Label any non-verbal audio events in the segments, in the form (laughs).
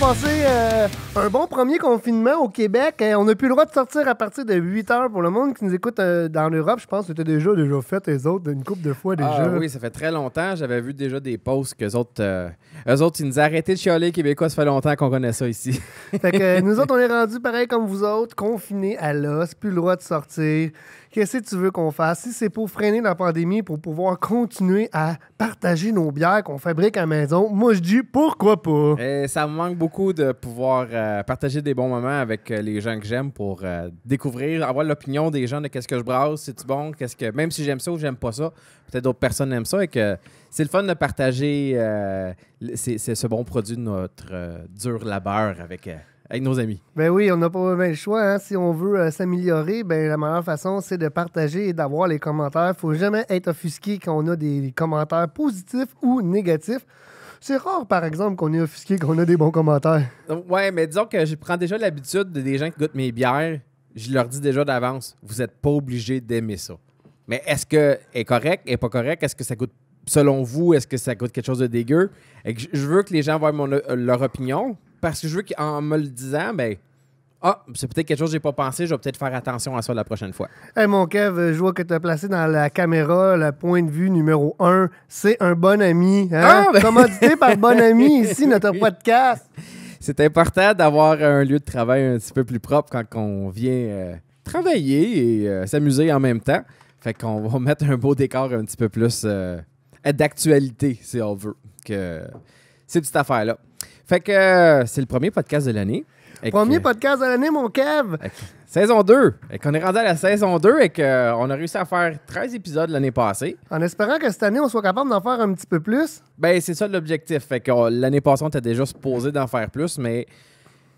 passé euh, un bon premier confinement au Québec. Hein, on n'a plus le droit de sortir à partir de 8 heures pour le monde qui nous écoute euh, dans l'Europe. Je pense que c'était déjà, déjà fait, les autres, une couple de fois déjà. Ah oui, ça fait très longtemps. J'avais vu déjà des posts que les autres euh, eux autres, ils nous arrêtaient de chialer Québécois, ça fait longtemps qu'on connaît ça ici. (laughs) fait que nous autres, on est rendus pareil comme vous autres, confinés à l'os, plus le droit de sortir. Qu'est-ce que tu veux qu'on fasse? Si c'est pour freiner la pandémie, pour pouvoir continuer à partager nos bières qu'on fabrique à la maison, moi je dis pourquoi pas? ça me manque beaucoup de pouvoir euh, partager des bons moments avec euh, les gens que j'aime pour euh, découvrir, avoir l'opinion des gens de qu'est-ce que je brasse, c'est-tu bon, qu'est-ce que. Même si j'aime ça ou j'aime pas ça, Peut-être d'autres personnes aiment ça et que c'est le fun de partager euh, c'est, ce bon produit de notre euh, dur labeur avec, euh, avec nos amis. Ben oui, on n'a pas le choix. Hein. Si on veut s'améliorer, ben la meilleure façon, c'est de partager et d'avoir les commentaires. Il faut jamais être offusqué quand on a des commentaires positifs ou négatifs. C'est rare, par exemple, qu'on est offusqué, qu'on a des bons commentaires. Ouais, mais disons que je prends déjà l'habitude des gens qui goûtent mes bières. Je leur dis déjà d'avance, vous n'êtes pas obligé d'aimer ça. Mais est-ce que est correct, est pas correct? Est-ce que ça coûte, selon vous, est-ce que ça coûte quelque chose de dégueu? je veux que les gens voient euh, leur opinion parce que je veux qu'en me le disant, ben, ah, c'est peut-être quelque chose que j'ai pas pensé, je vais peut-être faire attention à ça la prochaine fois. Hey, mon Kev, je vois que tu as placé dans la caméra le point de vue numéro un. C'est un bon ami. Hein? Ah, ben- Commodité par bon ami ici, notre podcast. (laughs) C'est important d'avoir un lieu de travail un petit peu plus propre quand on vient euh, travailler et euh, s'amuser en même temps. Fait qu'on va (laughs) mettre un beau décor un petit peu plus euh, d'actualité, si on veut, que c'est cette affaire-là. Fait que euh, c'est le premier podcast de l'année. Premier podcast de l'année, mon Kev! Saison 2! Et qu'on est rendu à la saison 2 et qu'on euh, a réussi à faire 13 épisodes l'année passée. En espérant que cette année, on soit capable d'en faire un petit peu plus. Ben, c'est ça l'objectif. Fait que oh, l'année passée, on t'a déjà supposé d'en faire plus, mais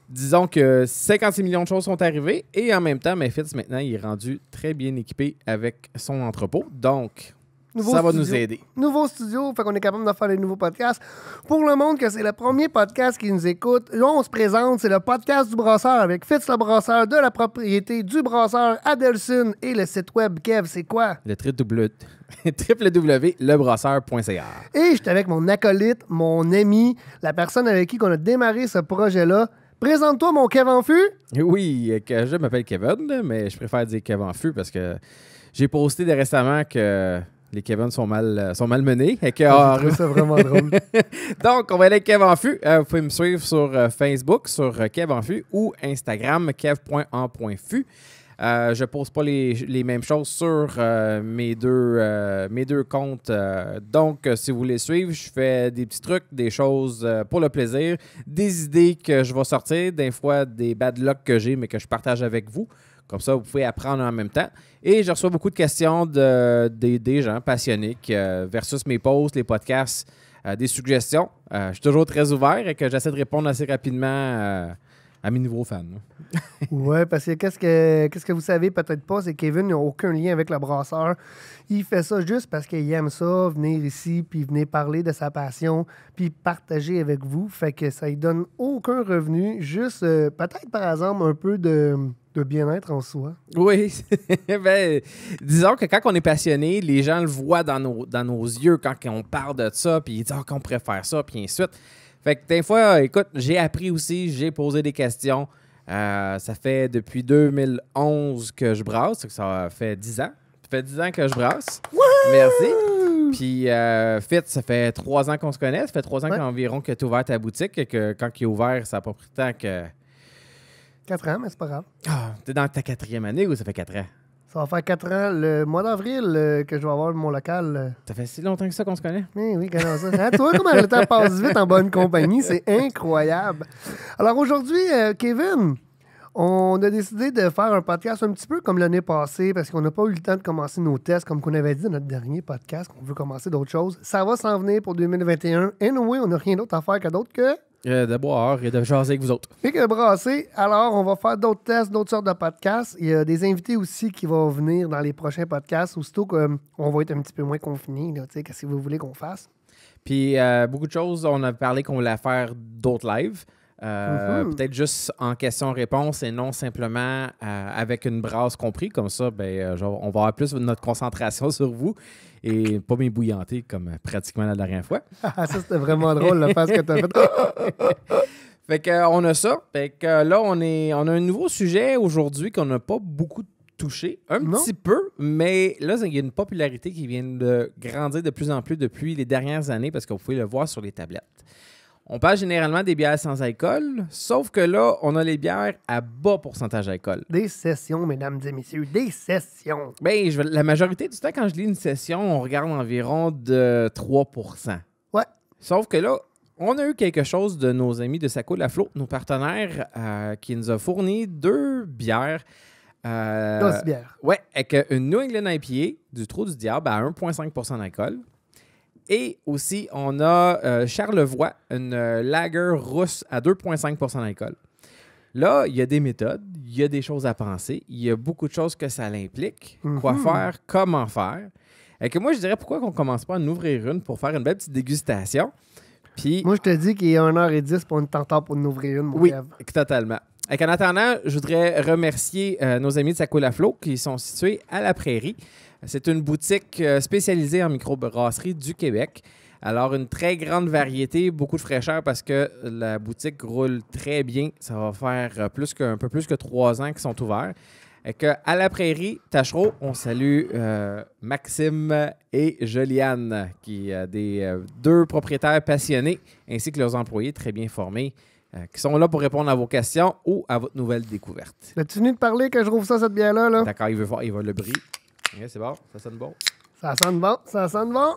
disons que 56 millions de choses sont arrivées et en même temps, Fitz, maintenant, il est rendu très bien équipé avec son entrepôt. Donc, ça va nous aider. Nouveau studio, fait qu'on est capable de faire des nouveaux podcasts. Pour le monde, que c'est le premier podcast qui nous écoute, là, on se présente, c'est le podcast du brasseur avec Fitz le brasseur de la propriété du brasseur Adelson et le site web Kev, c'est quoi? Le www.lebrasseur.ca (laughs) Et j'étais avec mon acolyte, mon ami, la personne avec qui on a démarré ce projet-là, Présente-toi, mon Kevin Fu. Oui, euh, je m'appelle Kevin, mais je préfère dire Kevin Fu parce que j'ai posté récemment que les Kevin sont mal euh, sont malmenés. Et que, ah, euh, vraiment (laughs) drôle. Donc, on va aller avec Kevin Fu. vous pouvez me suivre sur Facebook, sur Kevin Fu ou Instagram, kev.en.fu. Je euh, je pose pas les, les mêmes choses sur euh, mes, deux, euh, mes deux comptes. donc, si vous voulez suivre, je fais des petits trucs, des choses pour le plaisir, des idées que je vais sortir, des fois des bad luck que j'ai, mais que je partage avec vous. Comme ça, vous pouvez apprendre en même temps. Et je reçois beaucoup de questions de, des gens passionnés versus mes posts, les podcasts, des suggestions. je suis toujours très ouvert et que j'essaie de répondre assez rapidement à mes nouveaux fans. (laughs) oui, parce que qu'est-ce que qu'est-ce que vous savez peut-être pas, c'est que Kevin n'a aucun lien avec le brasseur. Il fait ça juste parce qu'il aime ça, venir ici, puis venir parler de sa passion, puis partager avec vous. Fait que ça ne donne aucun revenu, juste euh, peut-être par exemple un peu de, bien-être en soi. Oui. (laughs) Ben, disons que quand on est passionné, les gens le voient dans nos, dans nos yeux quand on parle de ça, puis ils disent ah, qu'on préfère ça, puis ensuite. Fait que des fois, écoute, j'ai appris aussi, j'ai posé des questions. Euh, ça fait depuis 2011 que je brasse, ça fait 10 ans. Ça fait 10 ans que je brasse. Merci. Puis euh, Fit, ça fait 3 ans qu'on se connaît. Ça fait 3 ans environ que tu ouvert ta boutique que quand il est ouvert, ça n'a pas pris tant que. 4 ans, mais c'est pas grave. Ah, t'es dans ta quatrième année ou ça fait 4 ans? Ça va faire quatre ans le mois d'avril euh, que je vais avoir mon local. Euh. Ça fait si longtemps que ça qu'on se connaît. Eh oui, oui, a ça? Hein, tu vois comment le temps passe vite en bonne compagnie, c'est incroyable. Alors aujourd'hui, euh, Kevin, on a décidé de faire un podcast un petit peu comme l'année passée parce qu'on n'a pas eu le temps de commencer nos tests comme qu'on avait dit dans notre dernier podcast qu'on veut commencer d'autres choses. Ça va s'en venir pour 2021. Et nous, on n'a rien d'autre à faire que d'autres que euh, de boire et de jaser avec vous autres. Fait que alors on va faire d'autres tests, d'autres sortes de podcasts. Il y a des invités aussi qui vont venir dans les prochains podcasts, aussitôt qu'on euh, va être un petit peu moins confinés. Qu'est-ce que vous voulez qu'on fasse? Puis euh, beaucoup de choses, on a parlé qu'on voulait faire d'autres lives. Euh, mm-hmm. Peut-être juste en question-réponse et non simplement euh, avec une brasse compris. Comme ça, ben, euh, on va avoir plus notre concentration (laughs) sur vous et pas m'ébouillanter comme pratiquement la dernière fois. (laughs) Ah, ça, c'était vraiment drôle, la face que tu as (laughs) fait que, on a ça. Fait que, là, on, est, on a un nouveau sujet aujourd'hui qu'on n'a pas beaucoup touché un petit peu, mais là, il y a une popularité qui vient de grandir de plus en plus depuis les dernières années parce que vous pouvez le voir sur les tablettes. On parle généralement des bières sans alcool, sauf que là, on a les bières à bas pourcentage d'alcool. Des sessions, mesdames et messieurs, des sessions. mais ben, je, la majorité du temps, quand je lis une session, on regarde environ de 3 Ouais. Sauf que là, on a eu quelque chose de nos amis de Saco La Flot, nos partenaires, euh, qui nous a fourni deux bières. Euh, bières. Ouais, avec une New England IPA du Trou du Diable à 1,5 d'alcool. Et aussi, on a euh, Charlevoix, une euh, lager rousse à 2,5 d'alcool. Là, il y a des méthodes, il y a des choses à penser, il y a beaucoup de choses que ça implique. Mhm. quoi faire, comment faire. Et que moi, je dirais pourquoi qu'on commence pas à en ouvrir une pour faire une belle petite dégustation. Puis, moi, je te dis qu'il y a 1h10 pour une tenter pour en ouvrir une, mon Oui, totalement en attendant, je voudrais remercier euh, nos amis de Laflot qui sont situés à la Prairie. C'est une boutique euh, spécialisée en microbrasserie du Québec. Alors, une très grande variété, beaucoup de fraîcheur parce que la boutique roule très bien. Ça va faire euh, plus un peu plus que trois ans qu'ils sont ouverts. Et que à la prairie, Tachereau, on salue Maxime et Joliane, qui sont des deux propriétaires passionnés, ainsi que leurs employés très bien formés. Euh, qui sont là pour répondre à vos questions ou à votre nouvelle découverte. Es-tu venu de parler quand je rouvre ça, cette bière-là? D'accord, il veut voir, il veut le bris. c'est bon, ça sonne bon. Ça sonne bon, ça sonne bon.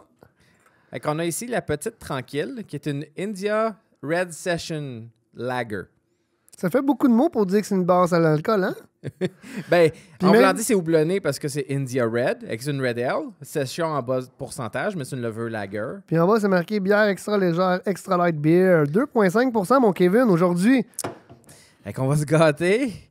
Donc, on a ici la petite tranquille, qui est une India Red Session Lager. Ça fait beaucoup de mots pour dire que c'est une base à l'alcool, hein? (laughs) ben, en même... c'est houblonné parce que c'est India Red, avec une Red Ale, chiant en bas pourcentage, mais c'est une la lager. Puis en bas, c'est marqué bière extra légère, extra light beer, 2,5 mon Kevin, aujourd'hui. Fait qu'on va se gâter.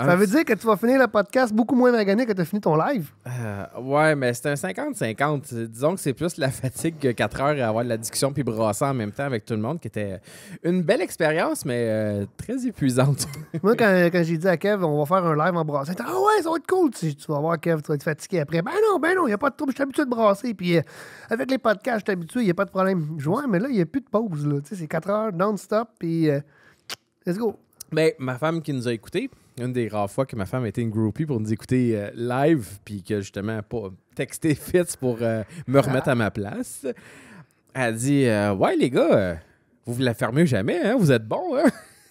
Hein? Ça veut dire que tu vas finir le podcast beaucoup moins magané que tu as fini ton live. Euh, ouais, mais c'est un 50-50. Disons que c'est plus la fatigue que 4 heures à avoir de la discussion puis brasser en même temps avec tout le monde, qui était une belle expérience, mais euh, très épuisante. (laughs) Moi, quand, j'ai dit à Kev, on va faire un live en brassant, ah ouais, ça va être cool. Tu, vas voir, Kev, tu vas être fatigué après. Ben non, ben non, il n'y a pas de trouble, je suis habitué de brasser. Puis euh, avec les podcasts, je suis habitué, il n'y a pas de problème. Je vois, mais là, il n'y a plus de pause. C'est 4 heures non-stop, puis let's go. Ben, ma femme qui nous a écoutés, une des rares fois que ma femme a été une groupie pour nous écouter euh, live, puis que justement, pas texté Fitz pour (laughs) euh, me remettre à ma place. Elle dit euh, Ouais, les gars, vous vous la fermez jamais, hein? vous êtes bons, hein?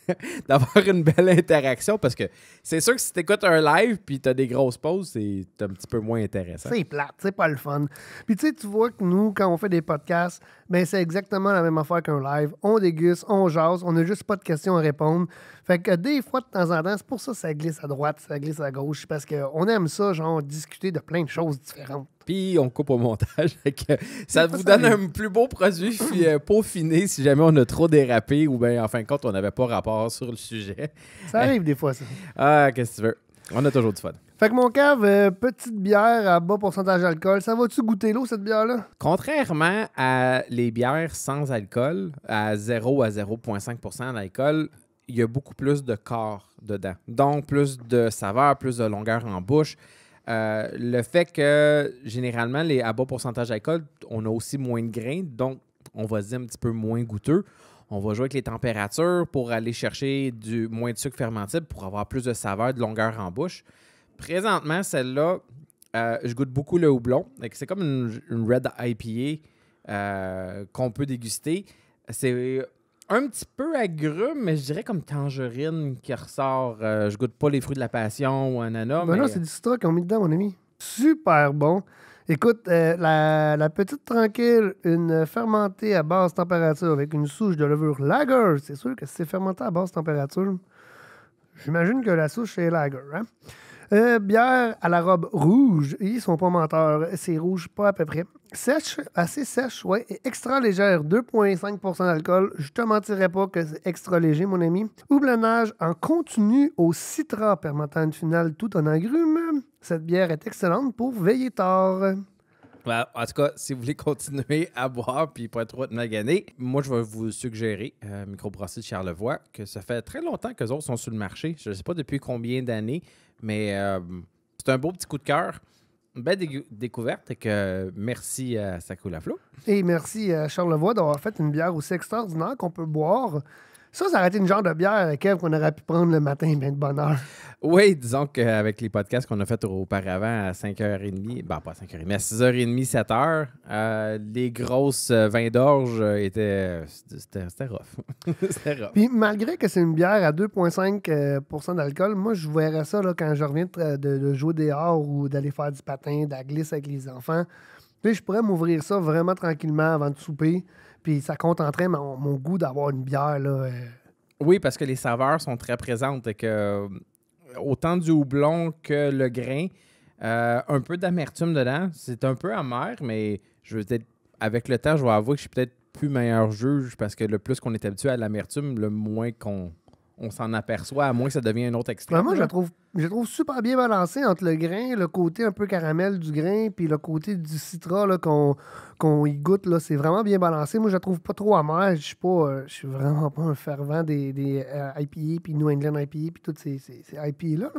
(laughs) d'avoir une belle interaction parce que c'est sûr que si tu écoutes un live puis as des grosses pauses, c'est un petit peu moins intéressant. C'est plate, c'est pas le fun. Puis tu sais, tu vois que nous, quand on fait des podcasts, ben c'est exactement la même affaire qu'un live. On déguste, on jase, on n'a juste pas de questions à répondre. Fait que des fois, de temps en temps, c'est pour ça que ça glisse à droite, ça glisse à gauche, parce qu'on aime ça, genre, discuter de plein de choses différentes. Puis on coupe au montage. (laughs) Euh, ça vous donne un plus beau produit Puis, euh, (coughs) peaufiné si jamais on a trop dérapé ou bien en fin de compte, on n'avait pas rapport sur le sujet. Ça arrive des fois, ça. Ah, qu'est-ce que tu veux? On a toujours du fun. Fait que mon cave, euh, petite bière à bas pourcentage d'alcool, ça va-tu goûter l'eau, cette bière-là? Contrairement à les bières sans alcool, à 0 à 0,5 d'alcool, il y a beaucoup plus de corps dedans. Donc, plus de saveur, plus de longueur en bouche. Euh, le fait que, généralement, les à bas pourcentage d'alcool, on a aussi moins de grains, donc on va dire un petit peu moins goûteux. On va jouer avec les températures pour aller chercher du moins de sucre fermentable pour avoir plus de saveur, de longueur en bouche. Présentement, celle-là, euh, je goûte beaucoup le houblon. C'est comme une, Red IPA euh, qu'on peut déguster. C'est un petit peu agrume, mais je dirais comme tangerine qui ressort. Euh, je goûte pas les fruits de la passion ou un ananas. Ben mais... non, c'est du citron qu'on met dedans, mon ami. Super bon. Écoute, euh, la, petite tranquille, une fermentée à basse température avec une souche de levure lager. C'est sûr que c'est fermenté à basse température, j'imagine que la souche est lager. Hein? Euh, bière à la robe rouge. Ils sont pas menteurs. C'est rouge, pas à peu près. Sèche, assez sèche, ouais. Et extra légère, 2,5 d'alcool. Je te mentirais pas que c'est extra léger, mon ami. Houblonnage en continu au citra, permettant une finale tout en agrumes. Cette bière est excellente pour veiller tard. Bah, en tout cas, si vous voulez (laughs) continuer à boire puis pas trop de moi, je vais vous suggérer euh, de Charlevoix, que ça fait très longtemps qu'eux autres sont sur le marché. Je ne sais pas depuis combien d'années, mais euh, c'est un beau petit coup de cœur. Une belle découverte et que merci à Sakou Et merci à Charlevoix d'avoir fait une bière aussi extraordinaire qu'on peut boire ça, ça aurait été une genre de bière, qu'on aurait pu prendre le matin, bien de bonne heure. Oui, disons qu'avec les podcasts qu'on a fait auparavant à 5h30, ben pas 5h30, mais à 6h30, 7h, euh, les grosses euh, vins d'orge euh, étaient. C'était rough. (laughs) c'était rough. Puis malgré que c'est une bière à 2,5 d'alcool, moi, je verrais ça là, quand je reviens de, de jouer dehors ou d'aller faire du patin, de la glisse avec les enfants. Puis je pourrais m'ouvrir ça vraiment tranquillement avant de souper. Puis ça contenterait mon, mon goût d'avoir une bière. Là, euh. Oui, parce que les saveurs sont très présentes que euh, autant du houblon que le grain, euh, un peu d'amertume dedans. C'est un peu amer, mais je avec le temps, je vais avouer que je suis peut-être plus meilleur juge parce que le plus qu'on est habitué à l'amertume, le moins qu'on on s'en aperçoit, à moins que ça devienne un autre extrait. Vraiment, je trouve, je trouve super bien balancé entre le grain, le côté un peu caramel du grain, puis le côté du citron. qu'on y goûte. C'est vraiment bien balancé. Moi, je la trouve pas trop amère. Je suis pas, euh, je suis vraiment pas un fervent des, euh, IPA, puis New England IPA, puis toutes ces, IPA-là,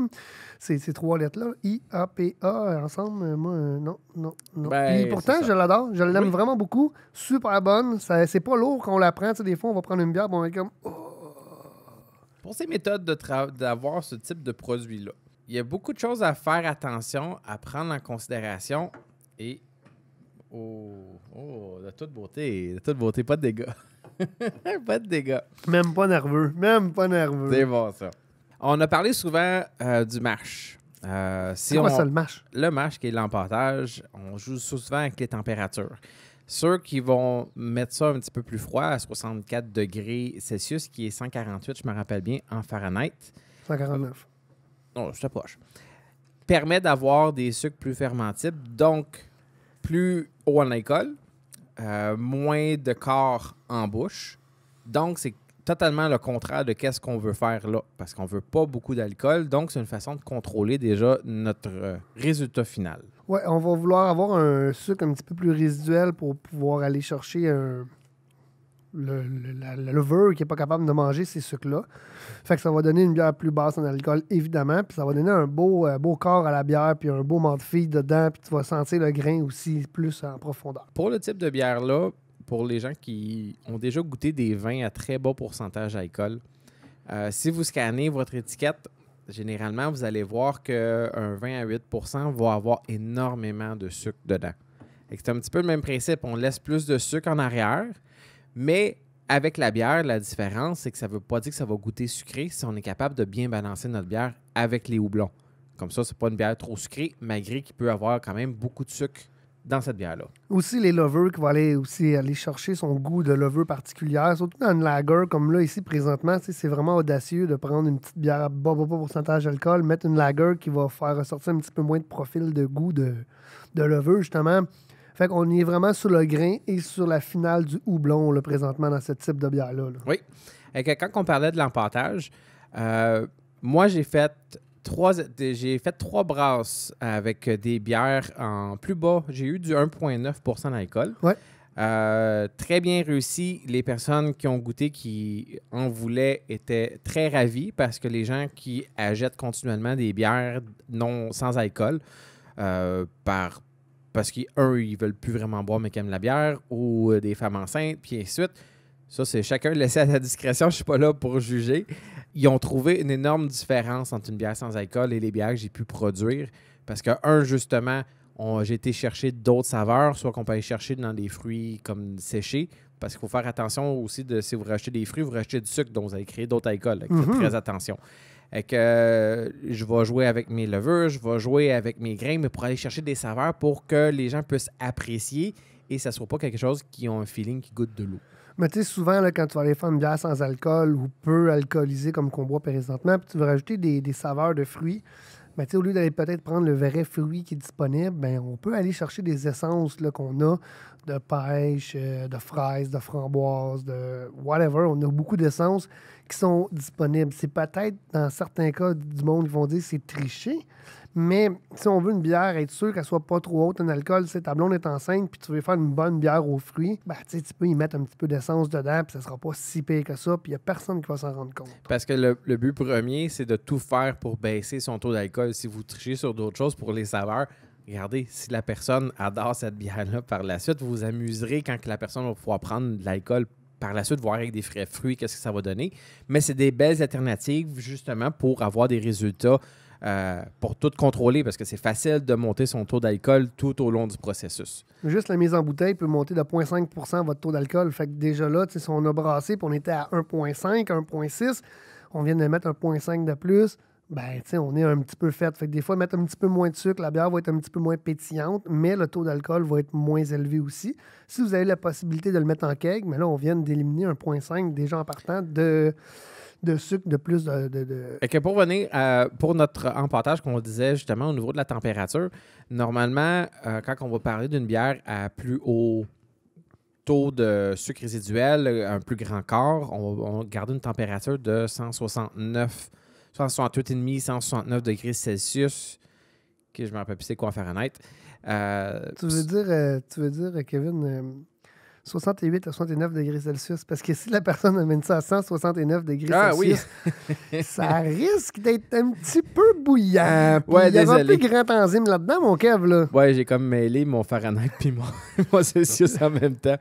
ces, trois lettres-là, I, A, P, A, ensemble, euh, moi, non, non, non. Et ben, pourtant, je l'adore. Je l'aime vraiment beaucoup. Super bonne. C'est pas lourd qu'on la prend. des fois, on va prendre une bière, on comme... Oh, pour ces méthodes d'avoir ce type de produit-là. Il y a beaucoup de choses à faire attention, à prendre en considération et. Oh, oh de toute beauté, de toute beauté, pas de dégâts. (laughs) pas de dégâts. Même pas nerveux, même pas nerveux. C'est bon ça. On a parlé souvent euh, du match Euh, si on... ça, le marche? Le qui est l'emportage on joue souvent avec les températures. Ceux qui vont mettre ça un petit peu plus froid, à 64 degrés Celsius, qui est 148, je me rappelle bien, en Fahrenheit. 149. Non, je t'approche. Permet d'avoir des sucres plus fermentibles, donc plus haut en alcool, euh, moins de corps en bouche. Donc, c'est totalement le contraire de qu'est-ce qu'on veut faire là, parce qu'on veut pas beaucoup d'alcool. Donc, c'est une façon de contrôler déjà notre euh, résultat final. Ouais, on va vouloir avoir un sucre un petit peu plus résiduel pour pouvoir aller chercher un, euh, le, le, qui n'est pas capable de manger ces sucres-là. Fait que ça va donner une bière plus basse en alcool, évidemment. Puis ça va donner un beau, euh, beau corps à la bière, puis un beau de fille dedans. Puis tu vas sentir le grain aussi plus en profondeur. Pour le type de bière-là, pour les gens qui ont déjà goûté des vins à très bas pourcentage d'alcool, euh, si vous scannez votre étiquette, généralement, vous allez voir qu'un 20 à 8 va avoir énormément de sucre dedans. C'est un petit peu le même principe. On laisse plus de sucre en arrière, mais avec la bière, la différence, c'est que ça ne veut pas dire que ça va goûter sucré si on est capable de bien balancer notre bière avec les houblons. Comme ça, c'est pas une bière trop sucrée, malgré qu'il peut avoir quand même beaucoup de sucre dans cette bière-là. Aussi, les lovers qui vont aller, aussi aller chercher son goût de lover particulière, surtout dans une lager comme là, ici présentement, c'est vraiment audacieux de prendre une petite bière à bas, pourcentage d'alcool, mettre une lager qui va faire ressortir un petit peu moins de profil de goût de, de justement. Fait qu'on est vraiment sur le grain et sur la finale du houblon là, présentement dans ce type de bière-là. Oui. Et quand on parlait de l'emportage, euh, moi j'ai fait j'ai fait trois brasses avec des bières en plus bas. J'ai eu du 1,9 d'alcool. Euh, très bien réussi. Les personnes qui ont goûté, qui en voulaient, étaient très ravies parce que les gens qui achètent continuellement des bières non sans alcool, euh, par, parce qu'un, ils veulent plus vraiment boire mais qui aiment la bière, ou euh, des femmes enceintes, puis ensuite. Ça, c'est chacun laissé à sa discrétion. Je ne suis pas là pour juger ils ont trouvé une énorme différence entre une bière sans alcool et les bières que j'ai pu produire. Parce que, un, justement, j'ai été chercher d'autres saveurs, soit qu'on peut aller chercher dans des fruits comme séchés, parce qu'il faut faire attention aussi de si vous rachetez des fruits, vous rachetez du sucre, donc vous allez créer d'autres alcools. Mhm. Très attention. Et que euh, je vais jouer avec mes levures, je vais jouer avec mes grains, mais pour aller chercher des saveurs pour que les gens puissent apprécier et ça ne soit pas quelque chose qui a un feeling qui goûte de l'eau. Mais tu sais, souvent, là, quand tu vas aller faire une bière sans alcool ou peu alcoolisée comme qu'on boit présentement, puis tu veux rajouter des, saveurs de fruits, sais, au lieu d'aller peut-être prendre le vrai fruit qui est disponible, ben, on peut aller chercher des essences qu'on a de pêche, euh, de fraises, de framboises, de whatever. On a beaucoup d'essences qui sont disponibles. C'est peut-être, dans certains cas, du monde ils vont dire c'est triché, mais si on veut une bière, être sûr qu'elle soit pas trop haute en alcool, si ta blonde est enceinte puis tu veux faire une bonne bière aux fruits, ben, tu peux y mettre un petit peu d'essence dedans puis ça sera pas si pire que ça puis il n'y a personne qui va s'en rendre compte. Parce que le, but premier, c'est de tout faire pour baisser son taux d'alcool. Si vous trichez sur d'autres choses pour les saveurs, regardez, si la personne adore cette bière-là par la suite, vous vous amuserez quand la personne va pouvoir prendre de l'alcool par la suite, voir avec des frais fruits, qu'est-ce que ça va donner. Mais c'est des belles alternatives justement pour avoir des résultats euh, pour tout contrôler parce que c'est facile de monter son taux d'alcool tout au long du processus. Juste la mise en bouteille peut monter de 0,5 votre taux d'alcool. Fait que déjà là, si on a brassé et on était à 1,5, 1,6, on vient de mettre 1,5 de plus. Ben, tu sais, on est un petit peu fait. Fait que des fois, mettre un petit peu moins de sucre, la bière va être un petit peu moins pétillante, mais le taux d'alcool va être moins élevé aussi. Si vous avez la possibilité de le mettre en keg, mais là, on vient d'éliminer 1,5 déjà en partant de de sucre, de plus de. Et que pour venir pour notre emportage qu'on disait justement au niveau de la température, normalement, euh, quand on va parler d'une bière à plus haut taux de sucre résiduel, un plus grand corps, on, va garde une température de 169, 168,5, 169 degrés Celsius. que je me rappelle plus c'est quoi Fahrenheit. Euh, veux dire, euh, tu veux dire, Kevin, 68 à 69 degrés Celsius. Parce que (laughs) si la personne amène ça à 169 degrés ah Celsius, (laughs) ça risque d'être un petit peu bouillant. Il ouais, il y aura grand enzyme là-dedans, mon kev. Là. Ouais, j'ai comme mêlé mon Fahrenheit puis mon, (laughs) Celsius en même temps.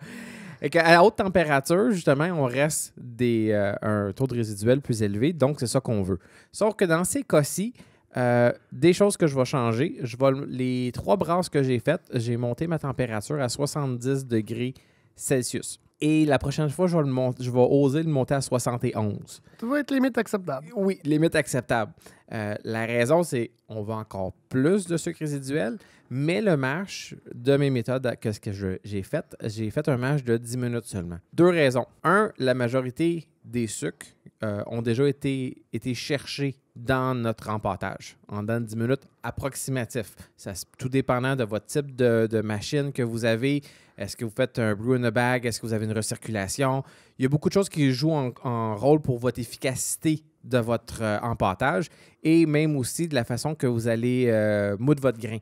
Et à haute température, justement, on reste des, euh, un taux de résiduel plus élevé, donc c'est ça qu'on veut. Sauf que dans ces cas-ci, euh, des choses que je vais changer, je vais, les trois brasses que j'ai faites, j'ai monté ma température à 70 degrés Celsius. Et la prochaine fois, je vais, le je vais oser le monter à 71. Ça va être limite acceptable. Oui, limite acceptable. Euh, la raison, c'est on va encore plus de sucre résiduel, mais le match de mes méthodes, que ce que j'ai fait, j'ai fait un match de 10 minutes seulement. Deux raisons. Un, la majorité des sucres euh, ont déjà été, été cherchés dans notre rempotage en 10 minutes approximatif. Ça, tout dépendant de votre type de, de machine que vous avez, est-ce que vous faites un brew in a bag? Est-ce que vous avez une recirculation? Il y a beaucoup de choses qui jouent en, rôle pour votre efficacité de votre euh, et même aussi de la façon que vous allez euh, moudre votre grain.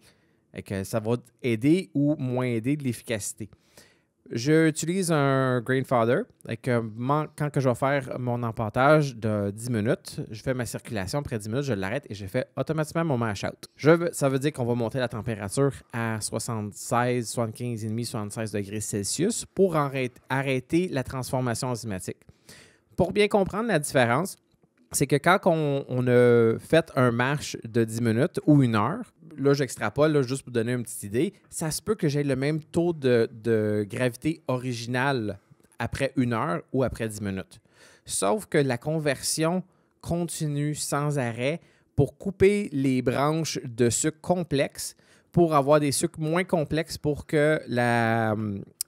Et que ça va aider ou moins aider de l'efficacité. J'utilise un grandfather. et euh, quand je vais faire mon emportage de 10 minutes, je fais ma circulation. Après 10 minutes, je l'arrête et je fais automatiquement mon mash-out. Ça veut dire qu'on va monter la température à 76, 75, 76 degrés Celsius pour arrêter la transformation enzymatique. Pour bien comprendre la différence, c'est que quand on, a fait un marche de 10 minutes ou une heure, là, j'extrapole, juste pour donner une petite idée, ça se peut que j'ai le même taux de, gravité originale après une heure ou après 10 minutes. Sauf que la conversion continue sans arrêt pour couper les branches de sucre complexes pour avoir des sucres moins complexes pour que la,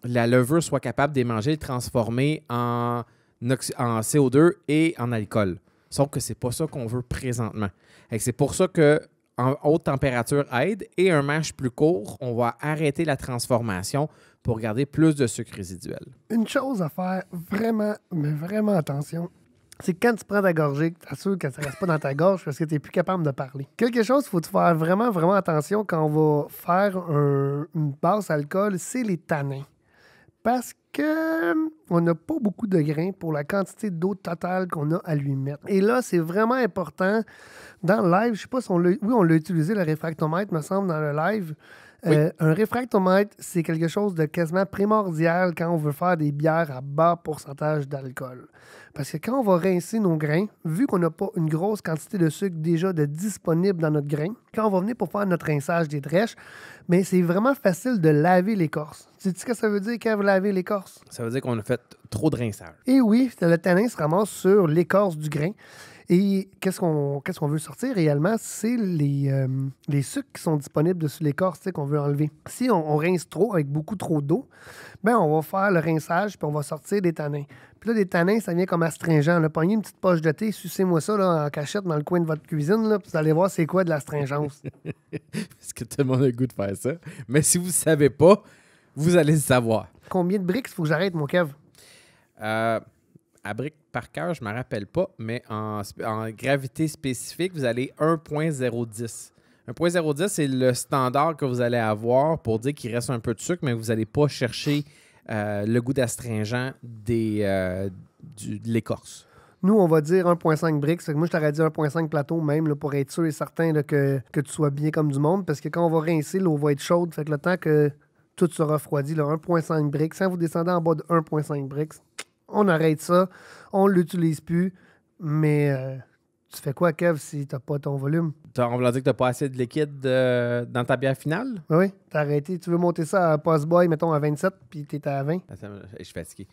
levure soit capable de et manger et transformer en CO2 et en alcool. Sauf que c'est pas ça qu'on veut présentement. C'est pour ça que en haute température aide et un match plus court, on va arrêter la transformation pour garder plus de sucre résiduel. Une chose à faire vraiment, mais vraiment attention, c'est quand tu prends ta gorgée, t'assures que ça reste pas dans ta gorge parce que tu n'es plus capable de parler. Quelque chose, il faut faire vraiment, vraiment attention quand on va faire une base alcool, c'est les tanins. Parce que... Euh, on n'a pas beaucoup de grains pour la quantité d'eau totale qu'on a à lui mettre. Et là, c'est vraiment important. Dans le live, je sais pas si on l'a... Oui, on l'a utilisé, le réfractomètre, me semble, dans le live. Euh, un réfractomètre, c'est quelque chose de quasiment primordial quand on veut faire des bières à bas pourcentage d'alcool. Parce que quand on va rincer nos grains, vu qu'on n'a pas une grosse quantité de sucre déjà de disponible dans notre grain, quand on va venir pour faire notre rinçage des drèches, mais c'est vraiment facile de laver l'écorce. Tu sais ce que ça veut dire quand vous lavez l'écorce? Ça veut dire qu'on a fait trop de rinçage. Et oui, le tanin se ramasse sur l'écorce du grain. Et qu'est-ce qu'on veut sortir réellement? C'est les, euh, les, sucres qui sont disponibles dessus l'écorce qu'on veut enlever. Si on, rince trop avec beaucoup trop d'eau, ben on va faire le rinçage puis on va sortir des tanins. Puis là, des tanins, ça vient comme astringent. Là. Pognez une petite poche de thé, sucez-moi ça là, en cachette dans le coin de votre cuisine, là, vous allez voir c'est quoi de l'astringence. (laughs) Parce que tout le monde a le goût de faire ça. Mais si vous ne savez pas, vous allez le savoir. Combien de briques faut que j'arrête, mon cave? Euh, à briques par cœur, je ne me rappelle pas, mais en, gravité spécifique, vous allez 1.010. 1.010, c'est le standard que vous allez avoir pour dire qu'il reste un peu de sucre, mais vous n'allez pas chercher euh, le goût d'astringent des, euh, de l'écorce. Nous, on va dire 1.5 briques. Moi, je t'aurais dit 1.5 plateau même pour être sûr et certain que, tu sois bien comme du monde. Parce que quand on va rincer, l'eau va être chaude. Fait le temps que tout se refroidit, 1.5 briques. Si vous descendez en bas de 1.5 bricks, on arrête ça, on l'utilise plus, mais euh, tu fais quoi, Kev, si tu n'as pas ton volume? On va dire que tu n'as pas assez de liquide euh, dans ta bière finale? Oui, as arrêté. Tu veux monter ça à boy, mettons, à 27, puis tu es à 20? je suis fatigué.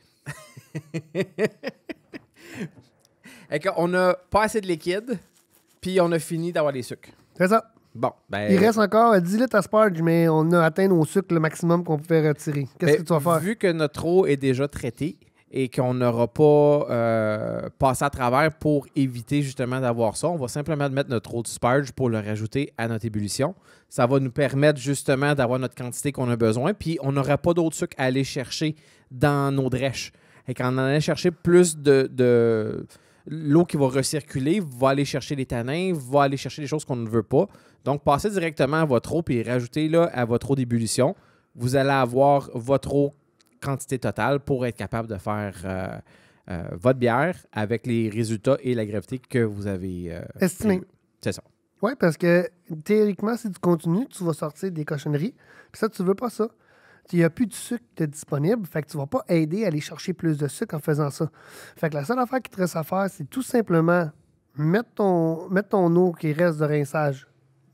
(laughs) on a pas assez de liquide, puis on a fini d'avoir des sucres. C'est ça. Bon, ben, Il reste encore 10 euh, litres à Sparge, mais on a atteint nos sucres le maximum qu'on pouvait retirer. Qu'est-ce ben, que tu vas faire? Vu que notre eau est déjà traitée et qu'on n'aura pas euh, passé à travers pour éviter justement d'avoir ça, on va simplement mettre notre eau de Sparge pour le rajouter à notre ébullition. Ça va nous permettre justement d'avoir notre quantité qu'on a besoin, puis on n'aura pas d'autres sucres à aller chercher dans nos drèches. Et quand on allait chercher plus de l'eau qui va recirculer va aller chercher les tanins, va aller chercher les choses qu'on ne veut pas. Donc, passez directement à votre eau et rajoutez là à votre eau d'ébullition. Vous allez avoir votre eau quantité totale pour être capable de faire euh, euh, votre bière avec les résultats et la gravité que vous avez euh, estimé. C'est ça. Oui, parce que théoriquement, si tu continues, tu vas sortir des cochonneries. Puis ça, tu veux pas ça il n'y a plus de sucre est disponible, fait que tu ne vas pas aider à aller chercher plus de sucre en faisant ça. Fait que la seule affaire qui te reste à faire, c'est tout simplement mettre ton, eau qui reste de rinçage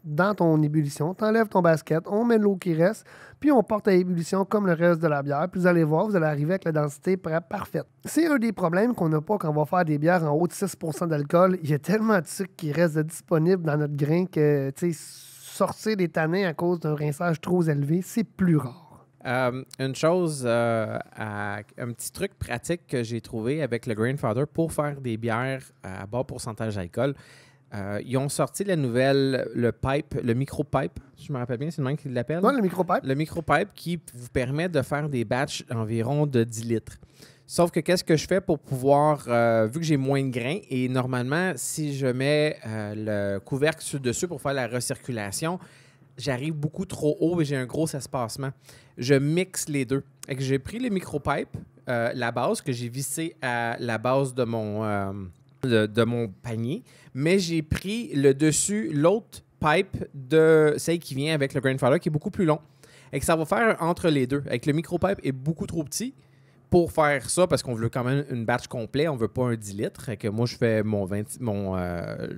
dans ton ébullition, tu enlèves ton basket, on met l'eau qui reste, puis on porte à ébullition comme le reste de la bière, puis vous allez voir, vous allez arriver avec la densité parfaite. C'est un des problèmes qu'on n'a pas quand on va faire des bières en haut de 6 d'alcool. Il y a tellement de sucre qui reste disponible dans notre grain que, sortir des tannins à cause d'un rinçage trop élevé, c'est plus rare. Euh, une chose, euh, un petit truc pratique que j'ai trouvé avec le Grandfather pour faire des bières à bas pourcentage d'alcool. Euh, ils ont sorti la nouvelle, le pipe, le micro-pipe, je me rappelle bien, c'est le même qu'ils l'appellent. Non, le micro-pipe. Le micro-pipe qui vous permet de faire des batchs environ de 10 litres. Sauf que qu'est-ce que je fais pour pouvoir, vu que j'ai moins de grains, et normalement, si je mets le couvercle dessus pour faire la recirculation, j'arrive beaucoup trop haut et j'ai un gros espacement. Je mixe les deux. J'ai pris le micro-pipe, euh, la base que j'ai vissée à la base de mon, euh, de, mon panier, mais j'ai pris le dessus, l'autre pipe de celle qui vient avec le grandfather qui est beaucoup plus long. Et que ça va faire entre les deux. Avec le micro pipe est beaucoup trop petit pour faire ça, parce qu'on veut quand même une batch complète, on veut pas un 10 litres. que moi, je fais mon 20, mon, euh,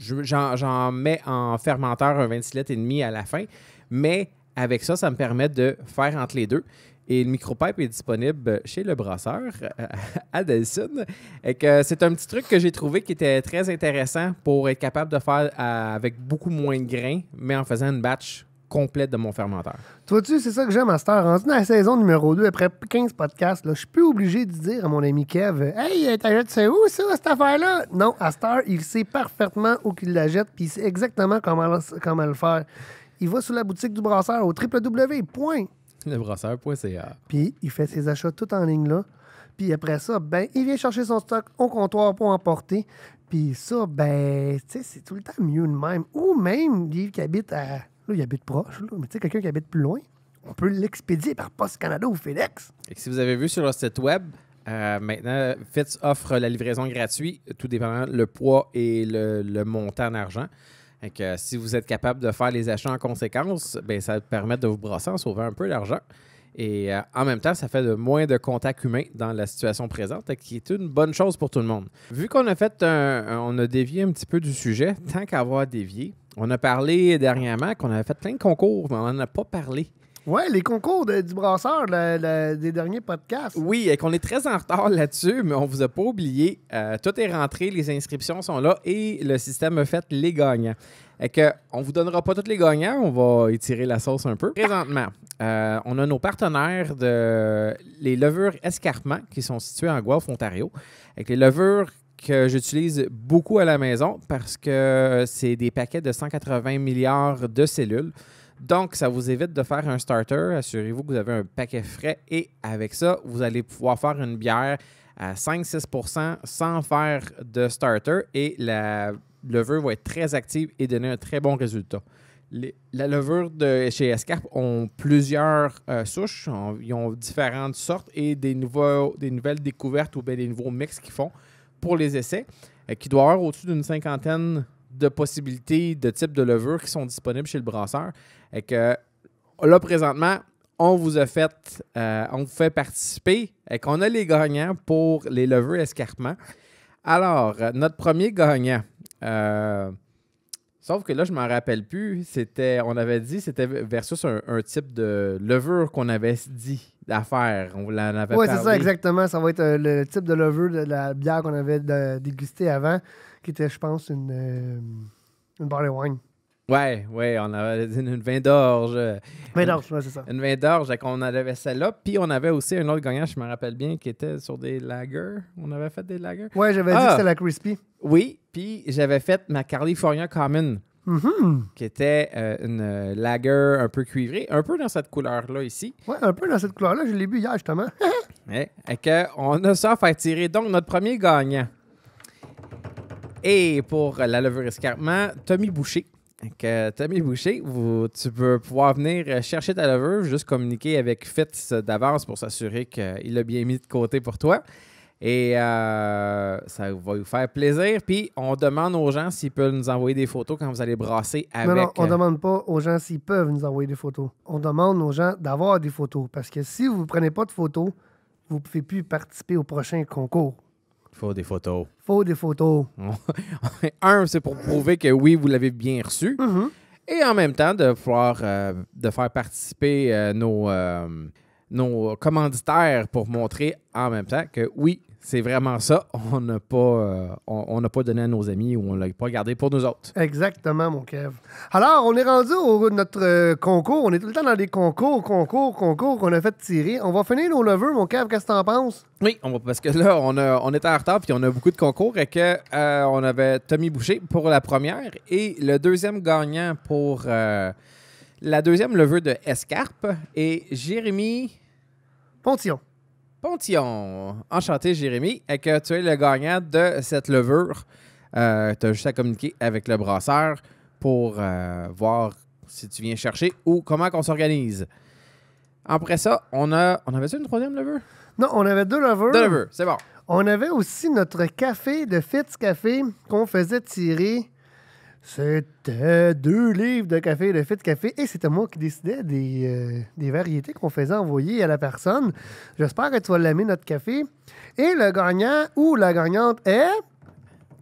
J'en mets en fermenteur un 26 et demi à la fin, mais avec ça, ça me permet de faire entre les deux. Et le micropipe est disponible chez le brasseur euh, (laughs) à Delson. Et c'est un petit truc que j'ai trouvé qui était très intéressant pour être capable de faire euh, avec beaucoup moins de grains, mais en faisant une batch complète de mon fermenteur. Toi, tu c'est ça que j'aime à cette Rendu dans la saison numéro 2, après 15 podcasts, là, je suis plus obligé de dire à mon ami Kev Hey, euh, t'as sais où ça, cette affaire-là Non, à il sait parfaitement où qu'il la jette, puis il sait exactement comment, comment le faire. Il va sur la boutique du brasseur au www. c'est Puis il fait ses achats tout en ligne là. Puis après ça, ben, il vient chercher son stock au comptoir pour emporter. Puis ça, ben, tu sais, c'est tout le temps mieux de même. Ou même, il qui habite à il habite proche, mais tu sais, quelqu'un qui habite plus loin, on peut l'expédier par Poste Canada ou FedEx. Et si vous avez vu sur leur site web, euh, maintenant, FITS offre la livraison gratuite, tout dépendant le poids et le, montant d'argent. Euh, si vous êtes capable de faire les achats en conséquence, ben, ça va permettre de vous brosser en sauvant un peu d'argent. Et euh, en même temps, ça fait de moins de contacts humains dans la situation présente, qui est une bonne chose pour tout le monde. Vu qu'on a fait on a dévié un petit peu du sujet, tant qu'à avoir dévié, on a parlé dernièrement qu'on avait fait plein de concours, mais on n'en a pas parlé. Oui, les concours du brasseur le, des derniers podcasts. Oui, et qu'on est très en retard là-dessus, mais on vous a pas oublié. Euh, tout est rentré, les inscriptions sont là et le système a fait les gagnants. On que, on vous donnera pas tous les gagnants, on va étirer la sauce un peu. Présentement, euh, on a nos partenaires de les levures escarpement qui sont situées en Guelph, Ontario. Avec les levures que j'utilise beaucoup à la maison parce que c'est des paquets de 180 milliards de cellules. Donc, ça vous évite de faire un starter. Assurez-vous que vous avez un paquet frais et avec ça, vous allez pouvoir faire une bière à 5-6 sans faire de starter et la levure va être très active et donner un très bon résultat. Les, la levure de chez Escarpe ont plusieurs euh, souches, ils ont différentes sortes et des, nouveaux, des nouvelles découvertes ou bien des nouveaux mix qu'ils font pour les essais, euh, qui doivent avoir au-dessus d'une cinquantaine de possibilités de types de levure qui sont disponibles chez le brasseur. Et que là, présentement, on vous a fait, euh, on fait participer et qu'on a les gagnants pour les levures escarpement. Alors, notre premier gagnant, euh, sauf que là, je m'en rappelle plus. C'était, on avait dit, c'était versus un, type de levure qu'on avait dit d'affaire. On avait Oui, c'est ça, exactement. Ça va être euh, le type de levure de la bière qu'on avait dégustée avant, qui était, je pense, une, barre euh, une wine. Ouais, ouais, on avait (laughs) une, vin d'orge. Euh, vin d'orge, c'est ça. Une vin d'orge, on avait celle-là. Puis on avait aussi un autre gagnant, je me rappelle bien, qui était sur des lagers. On avait fait des lagers. Oui, j'avais dit que ah! c'était la crispy. Oui, puis j'avais fait ma California Common. Mm-hmm. qui était euh, une euh, lager un peu cuivrée, un peu dans cette couleur-là ici. Oui, un peu dans cette couleur-là. Je l'ai bu hier, justement. (laughs) et qu'on on a ça à tirer. Donc, notre premier gagnant. Et pour la levure escarpement, Tommy Boucher que Tommy Boucher, tu peux pouvoir venir euh, chercher ta lover, juste communiquer avec Fitz d'avance pour s'assurer qu'il l'a bien mis de côté pour toi. Et euh, ça va vous faire plaisir. Puis on demande aux gens s'ils peuvent nous envoyer des photos quand vous allez brasser avec. Non, non, on euh, demande pas aux gens s'ils peuvent nous envoyer des photos. On demande aux gens d'avoir des photos. Parce que si vous ne prenez pas de photos, vous ne pouvez plus participer au prochain concours. Faut des photos. Faut des photos. (laughs) Un, c'est pour prouver que oui, vous l'avez bien reçu. Mm-hmm. Et en même temps, de, euh, de faire participer euh, nos, euh, nos commanditaires pour montrer en même temps que oui, c'est vraiment ça. On n'a pas, euh, on, pas donné à nos amis ou on l'a pas gardé pour nous autres. Exactement, mon Kev. Alors, on est rendu au notre euh, concours. On est tout le temps dans des concours, concours, concours qu'on a fait tirer. On va finir nos leveux, mon Kev. Qu'est-ce que en penses? Oui, parce que là, on, est en retard puis on a beaucoup de concours et que euh, on avait Tommy Boucher pour la première et le deuxième gagnant pour la deuxième levée de Escarpe et Jérémy Pontillon. Pontillon. Enchanté, Jérémy, et que tu es le gagnant de cette levure. Euh, tu as juste à communiquer avec le brasseur pour euh, voir si tu viens chercher ou comment qu'on s'organise. Après ça, on a. On avait-tu une troisième levure? Non, on avait deux levures. Deux levures, c'est bon. On avait aussi notre café de Fitz Café qu'on faisait tirer c'était deux livres de café le de café et c'était moi qui décidais euh, des, variétés qu'on faisait envoyer à la personne. J'espère que tu vas l'aimer, notre café. Et le gagnant ou la gagnante est...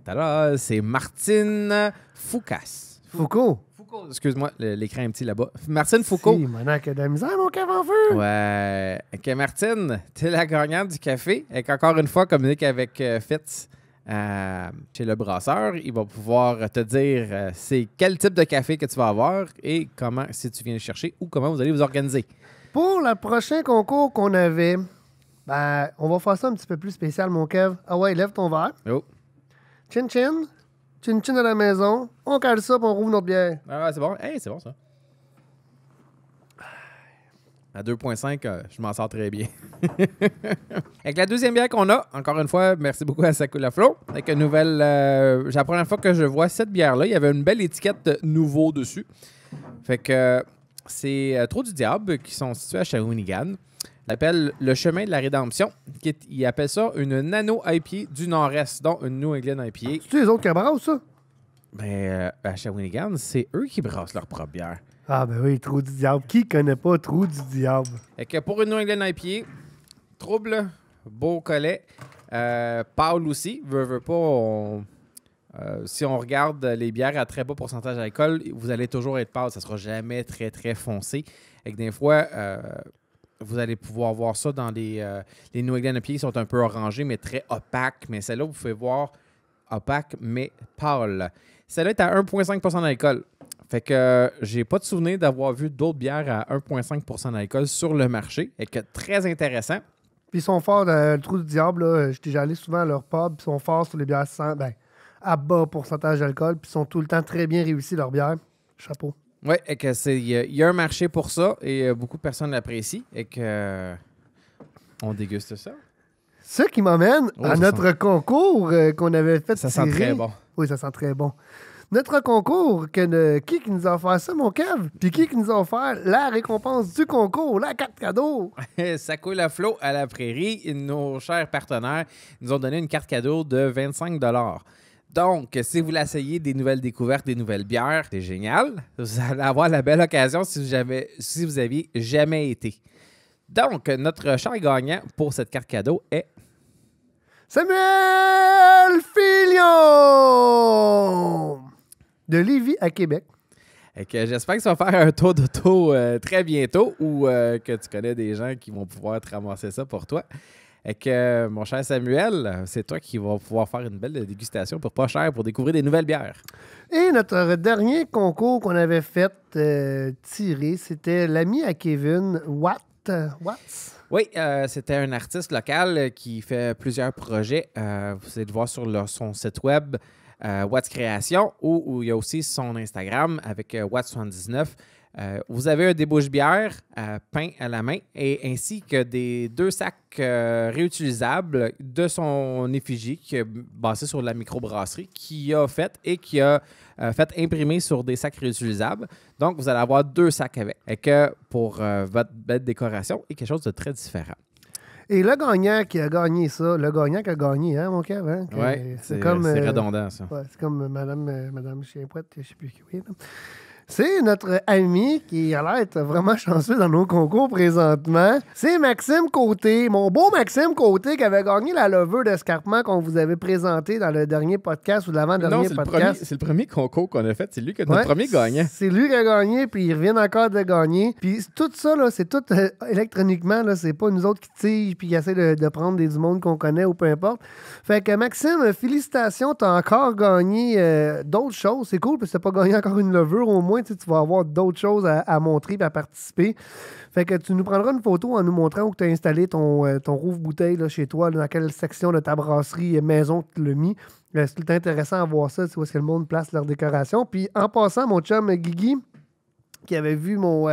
Alors, c'est Martine Foucas. Foucault. Foucault. Excuse-moi, l'écran est petit là-bas. Martine Foucault. Si, mon que de la mon café en feu. Ouais. Que Martine, t'es la gagnante du café et qu'encore une fois, communique avec euh, Fit... Euh, chez le brasseur. Il va pouvoir te dire euh, c'est quel type de café que tu vas avoir et comment, si tu viens le chercher, ou comment vous allez vous organiser. Pour le prochain concours qu'on avait, ben, on va faire ça un petit peu plus spécial, mon Kev. Ah ouais, lève ton verre. Oh. Chin chin. Chin chin à la maison. On cale ça, et on rouvre notre bière. Ah, c'est bon. c'est bon ça. À 2,5, euh, je m'en sors très bien. (laughs) avec la deuxième bière qu'on a, encore une fois, merci beaucoup à Sakula Flow. Avec une nouvelle. j'apprends euh, la première fois que je vois cette bière-là, il y avait une belle étiquette nouveau dessus. Fait que euh, c'est Trop du Diable qui sont situés à Shawinigan. Ils le chemin de la rédemption. Qui ils appellent ça une nano IPA du Nord-Est, donc une New England IPA. C'est les autres qui brassent ça? Ben, à Shawinigan, c'est eux qui brassent leur propre bière. Ah, ben oui, Trou du Diable. Qui connaît pas Trou du Diable? Et que pour une New England IPA, trouble, beau collet. Euh, Paul aussi, veut, euh, si on regarde les bières à très bas pourcentage d'alcool, vous allez toujours être pâle. Ça ne sera jamais très, très foncé. Et des fois, euh, vous allez pouvoir voir ça dans les, euh, les New England IPA qui sont un peu orangés, mais très opaques. Mais celle-là, vous pouvez voir opaque, mais pâle. Celle-là est à 1,5 d'alcool. Fait que j'ai pas de souvenir d'avoir vu d'autres bières à 1,5 d'alcool sur le marché. Et que très intéressant. Puis ils sont forts, dans euh, le trou du diable, là, j'étais allé souvent à leur pub, ils sont forts sur les bières sans, ben, à bas pourcentage d'alcool, puis ils sont tout le temps très bien réussis leurs bières. Chapeau. Oui, et que c'est il y, a un marché pour ça et euh, beaucoup de personnes l'apprécient et que euh, on déguste ça. Ce qui m'amène à oh, notre concours qu'on avait fait. Ça sent très bon. Oui, ça sent très bon notre concours, que qui nous a offert ça, mon Kev? Puis qui qui nous a offert la récompense du concours, la carte cadeau? (laughs) ça coule à flot à la prairie. Nos chers partenaires nous ont donné une carte cadeau de 25 donc, si vous voulez des nouvelles découvertes, des nouvelles bières, c'est génial. Vous allez avoir la belle occasion si vous, avez, jamais été. Donc, notre champ gagnant pour cette carte cadeau est Samuel Filion! de Lévis à Québec. J'espère que ça va faire un tour d'auto euh, très bientôt ou euh, que tu connais des gens qui vont pouvoir te ramasser ça pour toi. Et que, euh, mon cher Samuel, c'est toi qui vas pouvoir faire une belle dégustation pour pas cher pour découvrir des nouvelles bières. Et notre dernier concours qu'on avait fait tirer, c'était l'ami à Kevin Watt. Watts. Oui, c'était un artiste local qui fait plusieurs projets. vous allez le voir sur leur, son site web. What's euh, Watts Création, ou il y a aussi son Instagram avec 79. Euh, euh, vous avez un débouche bière peint à la main et ainsi que des deux sacs réutilisables de son effigie qui basée sur la microbrasserie qui a fait et qui a fait imprimer sur des sacs réutilisables. Donc vous allez avoir deux sacs avec et que pour votre belle décoration et quelque chose de très différent. Et le gagnant qui a gagné ça, le gagnant qui a gagné, hein, mon cœur? hein? Oui, c'est comme. C'est euh, redondant, ça. Ouais, c'est comme euh, Madame, euh, Madame je ne sais plus qui. est. C'est notre ami qui a l'air d'être vraiment chanceux dans nos concours présentement. C'est Maxime Côté, mon beau Maxime Côté qui avait gagné la leveur d'escarpement qu'on vous avait présenté dans le dernier podcast ou l'avant-dernier podcast. C'est le premier concours qu'on a fait. C'est lui qui est notre premier gagnant. C'est lui qui a gagné, puis il revient encore de gagner. Puis tout ça, c'est tout euh, électroniquement électroniquement. C'est pas nous autres qui tigent puis qui essaient de, prendre des, du monde qu'on connaît ou peu importe. Fait que Maxime, félicitations. T'as encore gagné euh, d'autres choses. C'est cool, parce que t'as pas gagné encore une levure au moins tu vas avoir d'autres choses à, montrer et à participer. Fait que tu nous prendras une photo en nous montrant où tu as installé ton, euh, rouvre-bouteille chez toi, dans quelle section de ta brasserie et euh, maison tu l'as mis. Euh, c'est intéressant à voir ça, où est ce que le monde place leur décoration. Puis en passant, mon chum Guigui, qui avait vu mon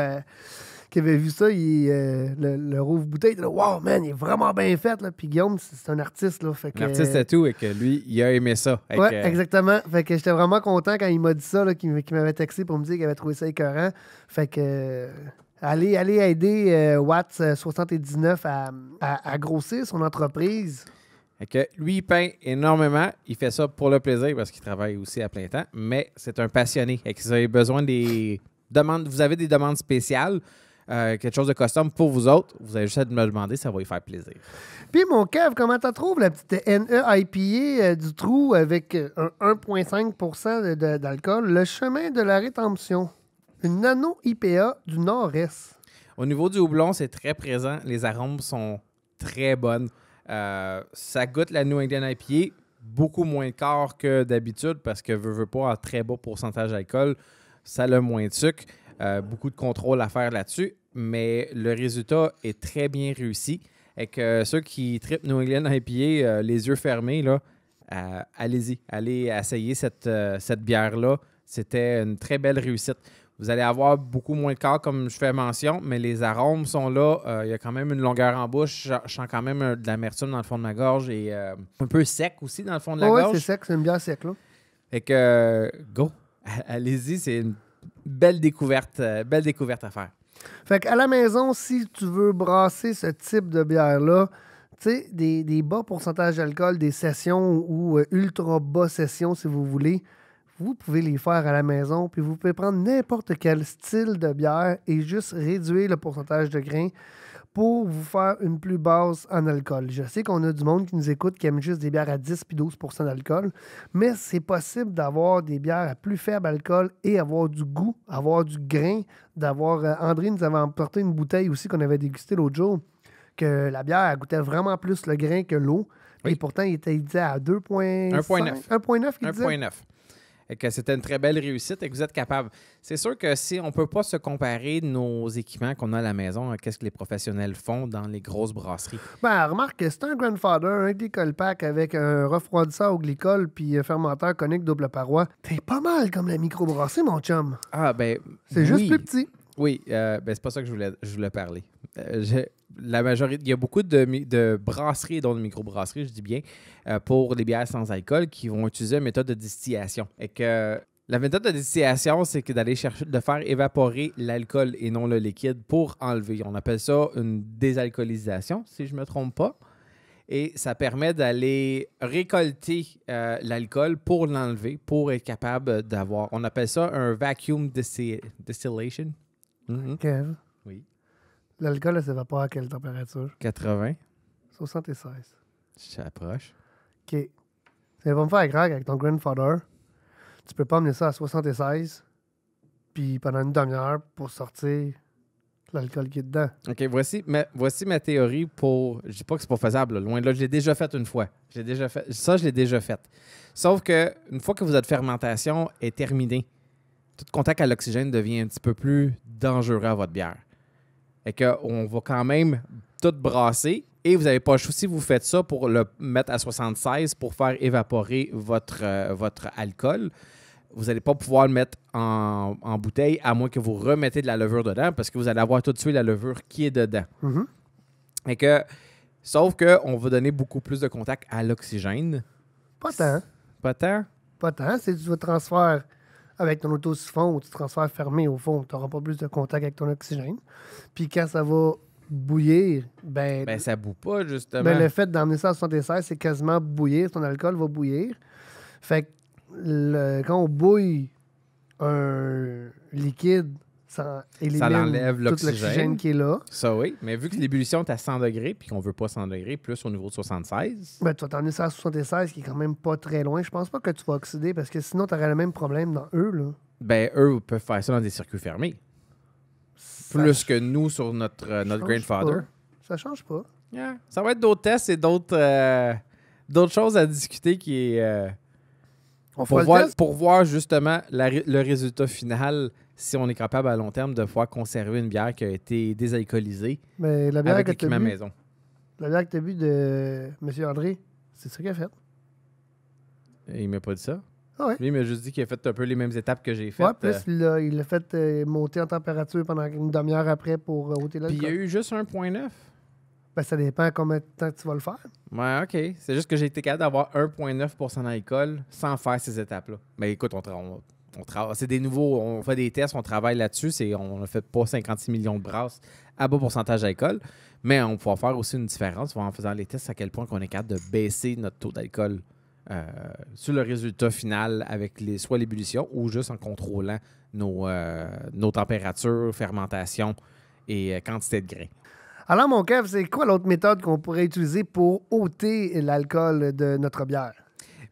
qui avait vu ça, il, euh, le, rouvre-bouteille, il wow, man, il est vraiment bien fait. Là. Puis Guillaume, c'est un artiste. Là, fait que, L'artiste à tout et que lui, il a aimé ça. Oui, exactement. Fait que j'étais vraiment content quand il m'a dit ça, qu'il, m'avait texté pour me dire qu'il avait trouvé ça écœurant. Fait que. Allez, euh, allez aider euh, Watts 79 à, à, grossir son entreprise. que Lui, il peint énormément. Il fait ça pour le plaisir parce qu'il travaille aussi à plein temps, mais c'est un passionné. Et si vous avez besoin des demandes, vous avez des demandes spéciales, euh, quelque chose de custom pour vous autres, vous avez juste à me le demander, ça va lui faire plaisir. Puis mon cave, comment t'en trouves la petite NEIPA euh, du trou avec 1,5 euh, d'alcool? Le chemin de la rétention. Une nano IPA du Nord-Est. Au niveau du houblon, c'est très présent. Les arômes sont très bonnes. ça goûte la New England IPA, beaucoup moins corps que d'habitude parce que veut, veut pas un très bas pourcentage d'alcool. Ça a le moins de sucre. Euh, beaucoup de contrôle à faire là-dessus, mais le résultat est très bien réussi. Et que ceux qui tripent New England (laughs) IPA, euh, les yeux fermés, là, euh, allez-y, allez essayer cette, cette bière-là. C'était une très belle réussite. Vous allez avoir beaucoup moins de corps, comme je fais mention, mais les arômes sont là. Il y a quand même une longueur en bouche. Je, sens quand même de l'amertume dans le fond de ma gorge et un peu sec aussi dans le fond de la gorge. Oui, c'est sec, c'est une bière sec, là. Fait que, go, (laughs) allez-y, c'est une belle découverte, euh, belle découverte à faire. Fait à la maison, si tu veux brasser ce type de bière-là, tu sais, des, bas pourcentages d'alcool, des sessions ou euh, ultra bas sessions, si vous voulez, vous pouvez les faire à la maison, puis vous pouvez prendre n'importe quel style de bière et juste réduire le pourcentage de grains pour vous faire une plus basse en alcool. Je sais qu'on a du monde qui nous écoute qui aime juste des bières à 10 puis 12 d'alcool, mais c'est possible d'avoir des bières à plus faible alcool et avoir du goût, avoir du grain, d'avoir... Euh, André nous avait emporté une bouteille aussi qu'on avait dégustée l'autre jour, que la bière goûtait vraiment plus le grain que l'eau. Et pourtant, il, était, il disait à 2,9. 1,9. 1,9 et que c'était une très belle réussite et que vous êtes capable. C'est sûr que si on ne peut pas se comparer nos équipements qu'on a à la maison à ce que les professionnels font dans les grosses brasseries. Ben, remarque que c'est un grandfather, un glycol pack avec un refroidisseur au glycol puis un euh, fermenteur conique double paroi. T'es pas mal comme la microbrasserie, mon chum. Ah, ben. C'est juste plus petit. Oui, euh, ben, c'est pas ça que je voulais, je voulais parler. Euh, la majorité, il y a beaucoup de, de brasseries, dont de microbrasseries, je dis bien, euh, pour les bières sans alcool qui vont utiliser une méthode de distillation. Et que la méthode de distillation, c'est que d'aller chercher, de faire évaporer l'alcool et non le liquide pour enlever. On appelle ça une désalcoolisation, si je ne me trompe pas. Et ça permet d'aller récolter euh, l'alcool pour l'enlever, pour être capable d'avoir. On appelle ça un vacuum distillation. OK. Mm-hmm. Oui. L'alcool, elle s'évapore à quelle température? 80. 76. J'approche. OK. Ça va me faire grave avec ton grandfather. Tu peux pas amener ça à 76, puis pendant une demi-heure pour sortir l'alcool qui est dedans. OK, voici ma, voici ma théorie pour. Je dis pas que c'est pas faisable, loin de là. Je l'ai déjà fait une fois. J'ai déjà fait. Ça, je l'ai déjà fait. Sauf que une fois que votre fermentation est terminée, tout contact à l'oxygène devient un petit peu plus dangereux à votre bière. Et qu'on va quand même tout brasser. Et vous n'avez pas le choix vous faites ça pour le mettre à 76 pour faire évaporer votre, euh, votre alcool. Vous n'allez pas pouvoir le mettre en, bouteille à moins que vous remettez de la levure dedans parce que vous allez avoir tout de suite la levure qui est dedans. Mm-hmm. Et que, sauf qu'on va donner beaucoup plus de contact à l'oxygène. Pas tant. Pas tant. Pas tant, c'est du transfert avec ton autosiphon ou tu transfères fermé au fond, tu n'auras pas plus de contact avec ton oxygène. Puis quand ça va bouillir, ben. Ben, ça boue pas, justement. Ben, le fait d'emmener ça à 76, c'est quasiment bouillir. Ton alcool va bouillir. Fait que le, quand on bouille un liquide ça élimine l'enlève l'oxygène qui est là. Ça, oui. Mais vu que l'ébullition est à 100 degrés, puis qu'on veut pas 100 degrés, plus au niveau de 76. Ben, toi, t'en ça à 76, qui est quand même pas très loin. Je pense pas que tu vas oxyder, parce que sinon, tu aurais le même problème dans eux, là. Ben, eux peuvent faire ça dans des circuits fermés. plus que nous sur notre, euh, notre grandfather. Ça change pas. Ça va être d'autres tests et d'autres euh, d'autres choses à discuter qui est. Euh, pour, voir, pour voir justement le résultat final si on est capable à long terme de pouvoir conserver une bière qui a été désalcoolisée Mais la bière avec que maison. La bière que tu as bu de M. André, c'est ça qu'il a fait. Il m'a pas dit ça. Ah Lui, il m'a juste dit qu'il a fait un peu les mêmes étapes que j'ai faites. Ouais, plus euh. il l'a fait euh, monter en température pendant une demi-heure après pour euh, ôter la. Puis il y a eu juste 1.9. Ben, ça dépend combien de temps tu vas le faire. Ouais, OK. C'est juste que j'ai été capable d'avoir 1.9 d'alcool sans faire ces étapes-là. Mais écoute, on, te, on, on c'est des nouveaux, on fait des tests, on travaille là-dessus. on ne fait pas 56 millions de brasses à bas pourcentage d'alcool, mais on pourra faire aussi une différence en faisant les tests à quel point on est capable de baisser notre taux d'alcool euh, sur le résultat final avec les, soit l'ébullition ou juste en contrôlant nos, euh, températures, fermentation et euh, quantité de grains. Alors, mon Kev, c'est quoi l'autre méthode qu'on pourrait utiliser pour ôter l'alcool de notre bière?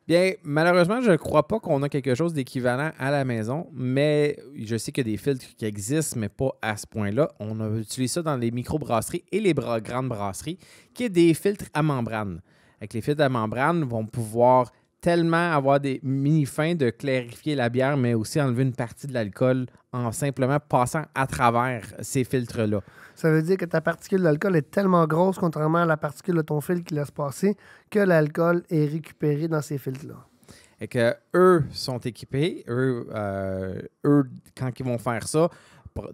Bien, malheureusement, je ne crois pas qu'on a quelque chose d'équivalent à la maison, mais je sais qu'il y a des filtres qui existent, mais pas à ce point-là. On utilise ça dans les micro-brasseries et les grandes brasseries, qui est des filtres à membrane. Avec les filtres à membrane, vont pouvoir tellement avoir des mini-fins de clarifier la bière, mais aussi enlever une partie de l'alcool en simplement passant à travers ces filtres-là. Ça veut dire que ta particule d'alcool est tellement grosse, contrairement à la particule de ton fil qui laisse passer, que l'alcool est récupéré dans ces filtres-là. Et que eux sont équipés, eux, euh, eux quand ils vont faire ça,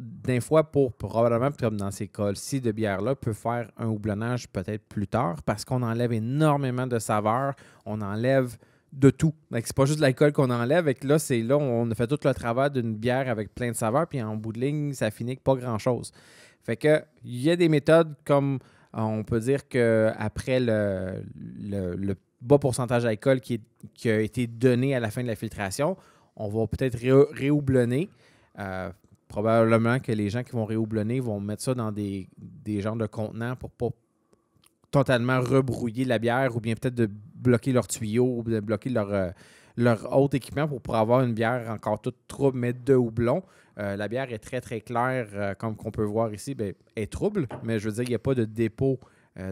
d'un fois pour probablement, comme dans ces cols-ci de bière-là, peut faire un houblonnage peut-être plus tard parce qu'on enlève énormément de saveur, on enlève de tout. C'est pas juste l'alcool qu'on enlève. Et là, c'est là, on a fait tout le travail d'une bière avec plein de saveurs, puis en bout de ligne, ça finit pas grand-chose. Fait que il y a des méthodes comme on peut dire que après le, le, bas pourcentage d'alcool qui, a été donné à la fin de la filtration, on va peut-être réoublonner. Euh, probablement que les gens qui vont réoublonner vont mettre ça dans des, genres de contenants pour pas totalement rebrouiller la bière ou bien peut-être de bloquer leurs tuyaux ou de bloquer leur, euh, leur autre équipement pour avoir une bière encore toute trouble, mais de houblon. Euh, la bière est très, très claire, euh, comme qu'on peut voir ici, bien, est trouble, mais je veux dire, il n'y a pas de dépôt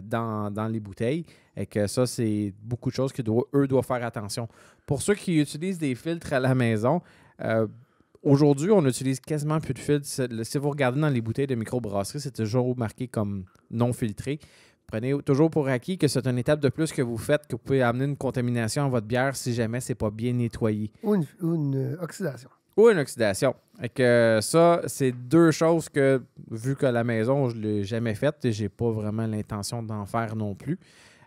dans, les bouteilles. Et que ça, c'est beaucoup de choses qu'eux doivent, doivent faire attention. Pour ceux qui utilisent des filtres à la maison, Aujourd'hui, on utilise quasiment plus de filtres. Si vous regardez dans les bouteilles de microbrasserie, c'est toujours marqué comme non filtré. Prenez toujours pour acquis que c'est une étape de plus que vous faites, que vous pouvez amener une contamination à votre bière si jamais c'est pas bien nettoyé. Ou une, euh, oxydation. Ou une oxydation. Et que euh, ça, c'est deux choses que, vu que la maison, je ne l'ai jamais faite et n'ai pas vraiment l'intention d'en faire non plus.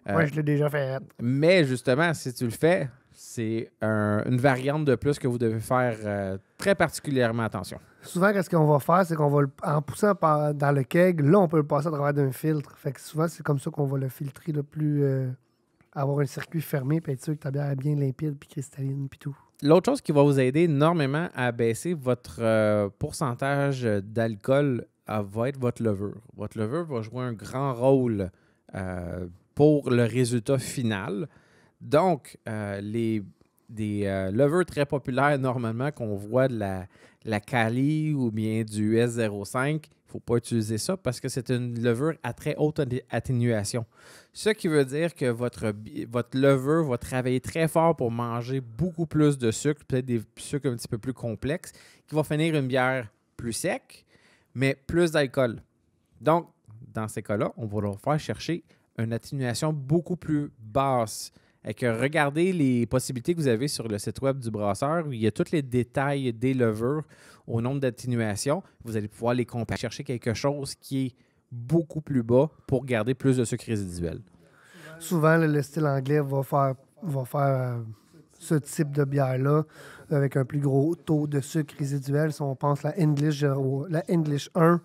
Moi, euh, je l'ai déjà fait. Mais justement, si tu le fais, c'est une variante de plus que vous devez faire euh, très particulièrement attention. Souvent, ce qu'on va faire, c'est qu'on va le, en poussant dans le keg, là, on peut le passer à travers d'un filtre. Fait que souvent, c'est comme ça qu'on va le filtrer le plus. Euh, avoir un circuit fermé, puis être sûr que ta bière est bien limpide, puis cristalline, puis tout. L'autre chose qui va vous aider énormément à baisser votre euh, pourcentage d'alcool va être votre levure. Votre levure va jouer un grand rôle pour le résultat final. Donc, euh, les, des euh, levures très populaires normalement qu'on voit de la, la Cali ou bien du S05, il ne faut pas utiliser ça parce que c'est une levure à très haute atténuation. Ce qui veut dire que votre, votre levure va travailler très fort pour manger beaucoup plus de sucre, peut-être des sucres un petit peu plus complexes, qui va finir une bière plus sec, mais plus d'alcool. Donc, dans ces cas-là, on va leur faire chercher une atténuation beaucoup plus basse que regardez les possibilités que vous avez sur le site web du brasseur où il y a tous les détails des levures au nombre d'atténuations. Vous allez pouvoir les comparer, chercher quelque chose qui est beaucoup plus bas pour garder plus de sucre résiduel. Souvent, le style anglais va faire, faire euh, ce type de bière-là avec un plus gros taux de sucre résiduel. Si on pense à la English, euh, la English 1,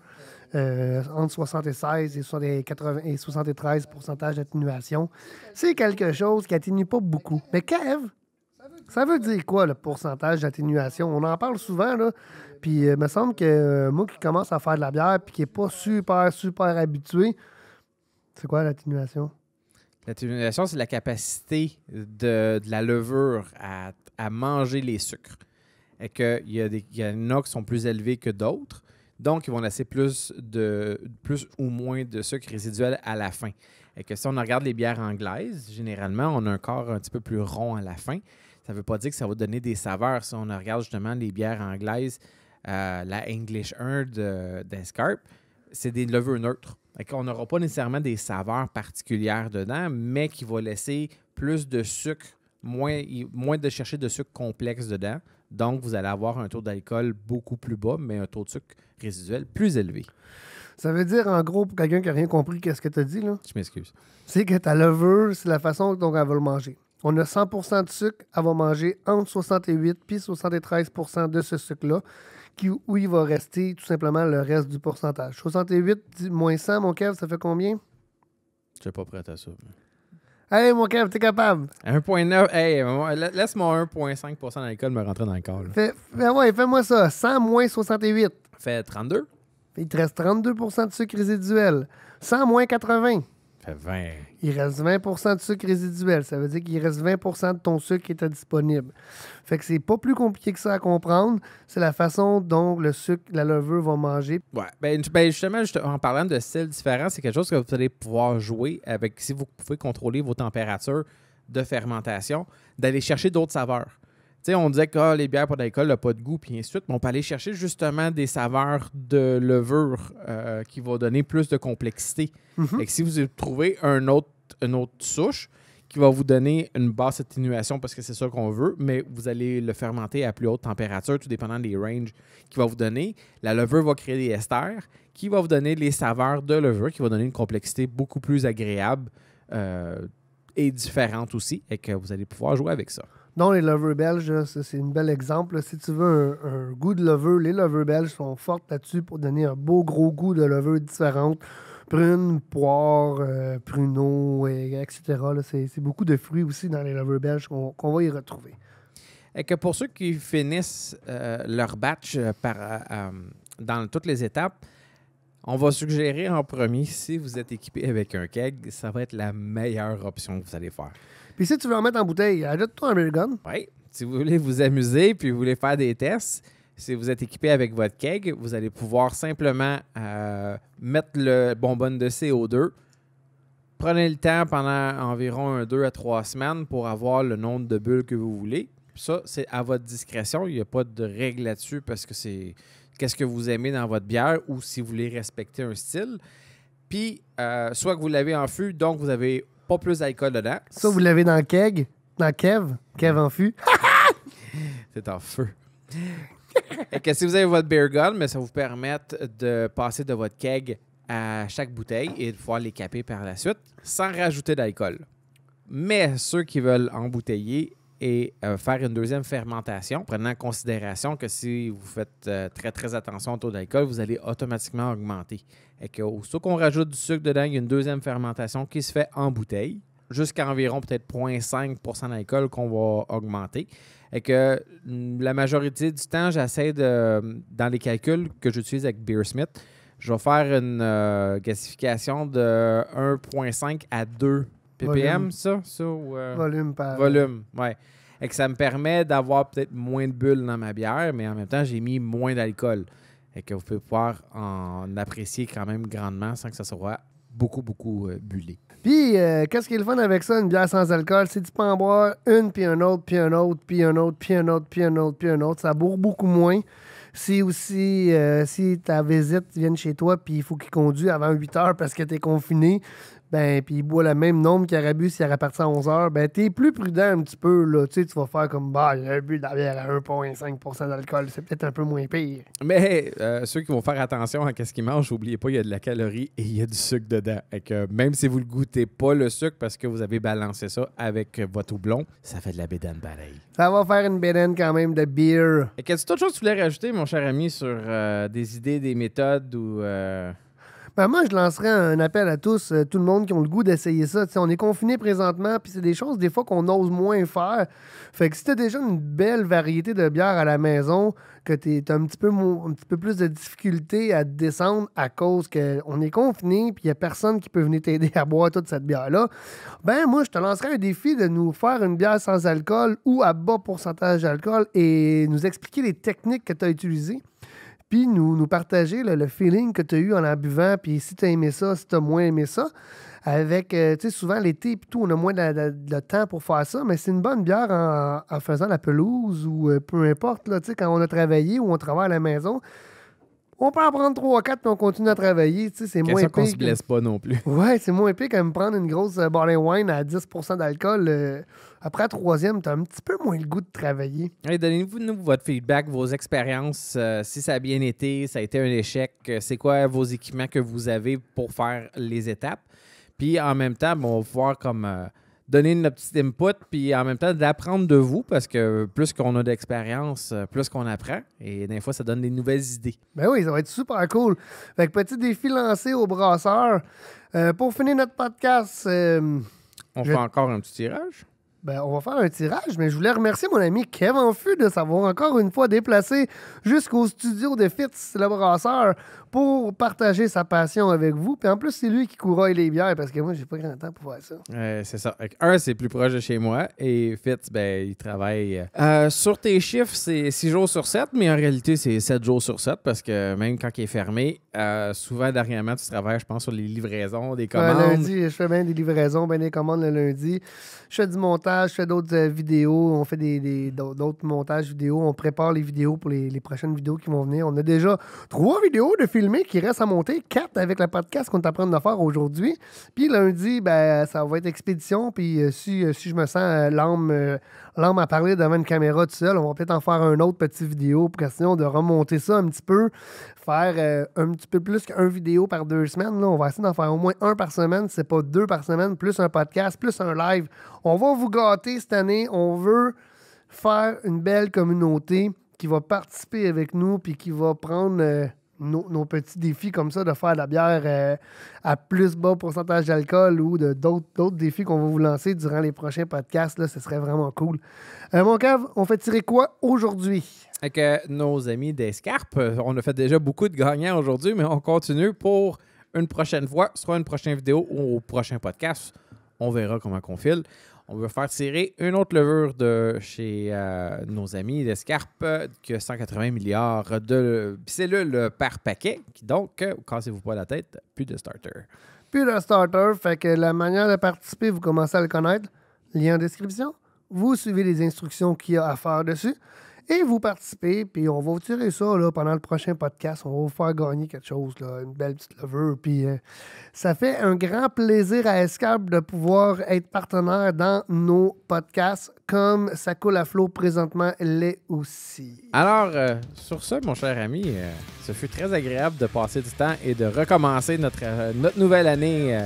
euh, entre 76 et, 80 et 73 d'atténuation. C'est quelque chose qui atténue pas beaucoup. Mais Kev, ça veut dire quoi le pourcentage d'atténuation? On en parle souvent, là. Puis il euh, me semble que euh, moi qui commence à faire de la bière puis qui n'est pas super, super habitué, c'est quoi l'atténuation? L'atténuation, c'est la capacité de, la levure à, manger les sucres. Et il y, a des, y en a qui sont plus élevés que d'autres. Donc, ils vont laisser plus, de, plus ou moins de sucre résiduel à la fin. Et que si on regarde les bières anglaises, généralement, on a un corps un petit peu plus rond à la fin. Ça ne veut pas dire que ça va donner des saveurs. Si on regarde justement les bières anglaises, euh, la English 1 euh, d'Escarp, c'est des levures neutres. On n'aura pas nécessairement des saveurs particulières dedans, mais qui va laisser plus de sucre, moins, moins de chercher de sucre complexe dedans donc, vous allez avoir un taux d'alcool beaucoup plus bas, mais un taux de sucre résiduel plus élevé. Ça veut dire, en gros, pour quelqu'un qui n'a rien compris, qu'est-ce que tu as dit, là? Je m'excuse. C'est que ta levure, c'est la façon dont elle va le manger. On a 100 de sucre, elle va manger entre 68 et 73 de ce sucre-là, où il va rester tout simplement le reste du pourcentage. 68 moins 100, mon Kev, ça fait combien? Je suis pas prêt à ça. Allez, mon crème, t'es capable. 1,9. Hey, laisse moi 1,5 d'alcool me rentrer dans le corps. Fais ouais, fais-moi ça. 100 moins 68. Fais 32. Il te reste 32 de sucre résiduel. 100 moins 80. 20. Il reste 20 de sucre résiduel. Ça veut dire qu'il reste 20 de ton sucre qui était disponible. Fait que c'est pas plus compliqué que ça à comprendre. C'est la façon dont le sucre, la levure va manger. Ouais. Ben, ben, justement, en parlant de styles différents, c'est quelque chose que vous allez pouvoir jouer avec si vous pouvez contrôler vos températures de fermentation, d'aller chercher d'autres saveurs on disait que ah, les bières pour d'alcool n'ont pas de goût, puis ainsi mais on peut aller chercher justement des saveurs de levure euh, qui vont donner plus de complexité. Et mhm. si vous trouvez un autre, une autre souche qui va vous donner une basse atténuation parce que c'est ça qu'on veut, mais vous allez le fermenter à plus haute température, tout dépendant des ranges qu'il va vous donner. La levure va créer des esters qui va vous donner les saveurs de levure, qui va donner une complexité beaucoup plus agréable euh, et différente aussi, et que vous allez pouvoir jouer avec ça. Non, les lovers belges, c'est une bel exemple. Si tu veux un, good goût de lover, les lovers belges sont fortes là-dessus pour donner un beau gros goût de lover différente. Prunes, poires, euh, pruneaux, et, etc. C'est beaucoup de fruits aussi dans les lovers belges qu'on va y retrouver. Et que pour ceux qui finissent euh, leur batch euh, par, dans toutes les étapes, on va suggérer en premier, si vous êtes équipé avec un keg, ça va être la meilleure option que vous allez faire. Puis si tu veux en mettre en bouteille, ajoute-toi un beer gun. Oui. Si vous voulez vous amuser puis vous voulez faire des tests, si vous êtes équipé avec votre keg, vous allez pouvoir simplement euh, mettre le bonbon de CO2. Prenez le temps pendant environ 2 à trois semaines pour avoir le nombre de bulles que vous voulez. Ça, c'est à votre discrétion. Il n'y a pas de règle là-dessus parce que c'est qu'est-ce que vous aimez dans votre bière ou si vous voulez respecter un style. Puis, euh, soit que vous l'avez en fût, donc vous avez pas plus d'alcool dedans. Ça, vous l'avez dans le keg, dans Kev, Kev en fût. (laughs) C'est en feu. Et que si vous avez votre beer gun, mais ça vous permet de passer de votre keg à chaque bouteille et de pouvoir les caper par la suite sans rajouter d'alcool. Mais ceux qui veulent embouteiller et euh, faire une deuxième fermentation, prenant en considération que si vous faites euh, très très attention au taux d'alcool, vous allez automatiquement augmenter. Et que, sauf qu'on rajoute du sucre dedans, il y a une deuxième fermentation qui se fait en bouteille, jusqu'à environ peut-être 0.5 d'alcool qu'on va augmenter. Et que mm, la majorité du temps, j'essaie de, dans les calculs que j'utilise avec Beersmith, je vais faire une euh, gasification de 1.5 à 2 ppm, ça, ça euh, Volume par. Volume, ouais. Et que ça me permet d'avoir peut-être moins de bulles dans ma bière, mais en même temps, j'ai mis moins d'alcool. Et que vous pouvez pouvoir en apprécier quand même grandement sans que ça soit beaucoup, beaucoup euh, bullé. Puis, euh, qu'est-ce qui est le fun avec ça, une bière sans alcool? Si tu peux en boire une, puis un autre, puis un autre, puis un autre, puis un autre, puis un autre, puis un autre, ça bourre beaucoup moins. Si aussi, si ta visite vient chez toi, puis il faut qu'il conduise avant 8 heures parce que tu es confiné, ben, puis il boit le même nombre qu'Arabus s'il aurait parti à 11 h, ben, t'es plus prudent un petit peu, là. Tu sais, tu vas faire comme, bah, j'ai un but derrière à 1,5 d'alcool, c'est peut-être un peu moins pire. Mais euh, ceux qui vont faire attention à ce qu'ils mangent, n'oubliez pas, il y a de la calorie et il y a du sucre dedans. Et que même si vous ne goûtez pas le sucre parce que vous avez balancé ça avec votre houblon, ça fait de la bédane pareil. Ça va faire une bédane quand même de beer. Et qu'est-ce que tu autre chose que tu voulais rajouter, mon cher ami, sur euh, des idées, des méthodes ou. Euh, ben, moi, je lancerais un appel à tous, euh, tout le monde qui ont le goût d'essayer ça. on est confiné présentement, puis c'est des choses des fois qu'on ose moins faire. Fait que si t'as déjà une belle variété de bière à la maison, que t'as un petit peu un petit peu plus de difficulté à descendre à cause qu'on est confiné, puis il n'y a personne qui peut venir t'aider à boire toute cette bière-là, ben moi, je te lancerais un défi de nous faire une bière sans alcool ou à bas pourcentage d'alcool et nous expliquer les techniques que tu as utilisées puis nous, nous partager le feeling que tu as eu en la buvant, puis si tu as aimé ça, si tu as moins aimé ça. Avec, euh, tu sais, souvent l'été et tout, on a moins de, temps pour faire ça, mais c'est une bonne bière en, faisant la pelouse ou euh, peu importe, là, tu sais, quand on a travaillé ou on travaille à la maison on peut en prendre 3 4 puis on continue à travailler. C'est moins épique. qu'on se blesse pas non plus. Ouais, c'est moins épique quand me prendre une grosse euh, bottle wine à 10 d'alcool. Euh, après la troisième, as un petit peu moins le goût de travailler. Allez, donnez-nous votre feedback, vos expériences, euh, si ça a bien été, ça a été un échec, c'est quoi vos équipements que vous avez pour faire les étapes. Puis en même temps, on va voir comme donner notre petit input, puis en même temps d'apprendre de vous, parce que plus qu'on a d'expérience, euh, plus qu'on apprend, et des fois, ça donne des nouvelles idées. Ben oui, ça va être super cool. Fait petit défi lancé au Brasseur. Euh, pour finir notre podcast... Euh, on fait encore un petit tirage? Ben, on va faire un tirage, mais je voulais remercier mon ami Kevin Fu de s'avoir encore une fois déplacé jusqu'au studio de Fitz, le brasseur, pour partager sa passion avec vous. Puis en plus, c'est lui qui couraille les bières parce que moi, j'ai pas grand temps pour faire ça. c'est ça. Un, c'est plus proche de chez moi. Et Fitz, ben, il travaille. Euh, euh, sur tes chiffres, c'est 6 jours sur 7, mais en réalité, c'est 7 jours sur 7 parce que même quand il est fermé, euh, souvent, dernièrement, tu travailles, je pense, sur les livraisons, des commandes. le lundi, je fais bien des livraisons, bien des commandes le lundi. Je fais du montage, je fais d'autres euh, vidéos, on fait des, d'autres montages vidéo, on prépare les vidéos pour les, les prochaines vidéos qui vont venir. On a déjà trois vidéos de films filmé qui reste à monter, quatre avec le podcast qu'on t'apprend de faire aujourd'hui. Puis lundi, ben, ça va être expédition. Puis euh, si, euh, si je me sens euh, l'âme, l'âme à parler devant une caméra tout seul, on va peut-être en faire un autre petit vidéo pour sinon de remonter ça un petit peu, faire un petit peu plus qu'un vidéo par deux semaines. Là, on va essayer d'en faire au moins un par semaine, c'est pas deux par semaine, plus un podcast, plus un live. On va vous gâter cette année. On veut faire une belle communauté qui va participer avec nous puis qui va prendre nos, petits défis comme ça, de faire de la bière euh, à plus bas pourcentage d'alcool ou de d'autres défis qu'on va vous lancer durant les prochains podcasts, là, ce serait vraiment cool. Euh, mon cave, on fait tirer quoi aujourd'hui? Avec euh, nos amis d'Escarpe, on a fait déjà beaucoup de gagnants aujourd'hui, mais on continue pour une prochaine fois, soit une prochaine vidéo ou au prochain podcast. On verra comment on file. On veut faire tirer une autre levure de chez euh, nos amis d'Escarpe que 180 milliards de cellules par paquet. Donc, euh, cassez-vous pas la tête, plus de starter. Plus de starter, fait que la manière de participer, vous commencez à le connaître. Lien en description. Vous suivez les instructions qu'il y a à faire dessus. Et vous participez, puis on va vous tirer ça pendant le prochain podcast. On va vous faire gagner quelque chose, une belle petite leveur. Puis euh, ça fait un grand plaisir à Escap de pouvoir être partenaire dans nos podcasts, comme ça coule à flot présentement l'est aussi. Alors, euh, sur ce, mon cher ami, euh, ce fut très agréable de passer du temps et de recommencer notre, notre nouvelle année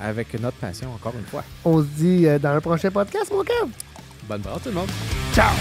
avec notre passion, encore une fois. On se dit dans le prochain podcast, mon cœur. Bonne brave, tout le monde. Ciao!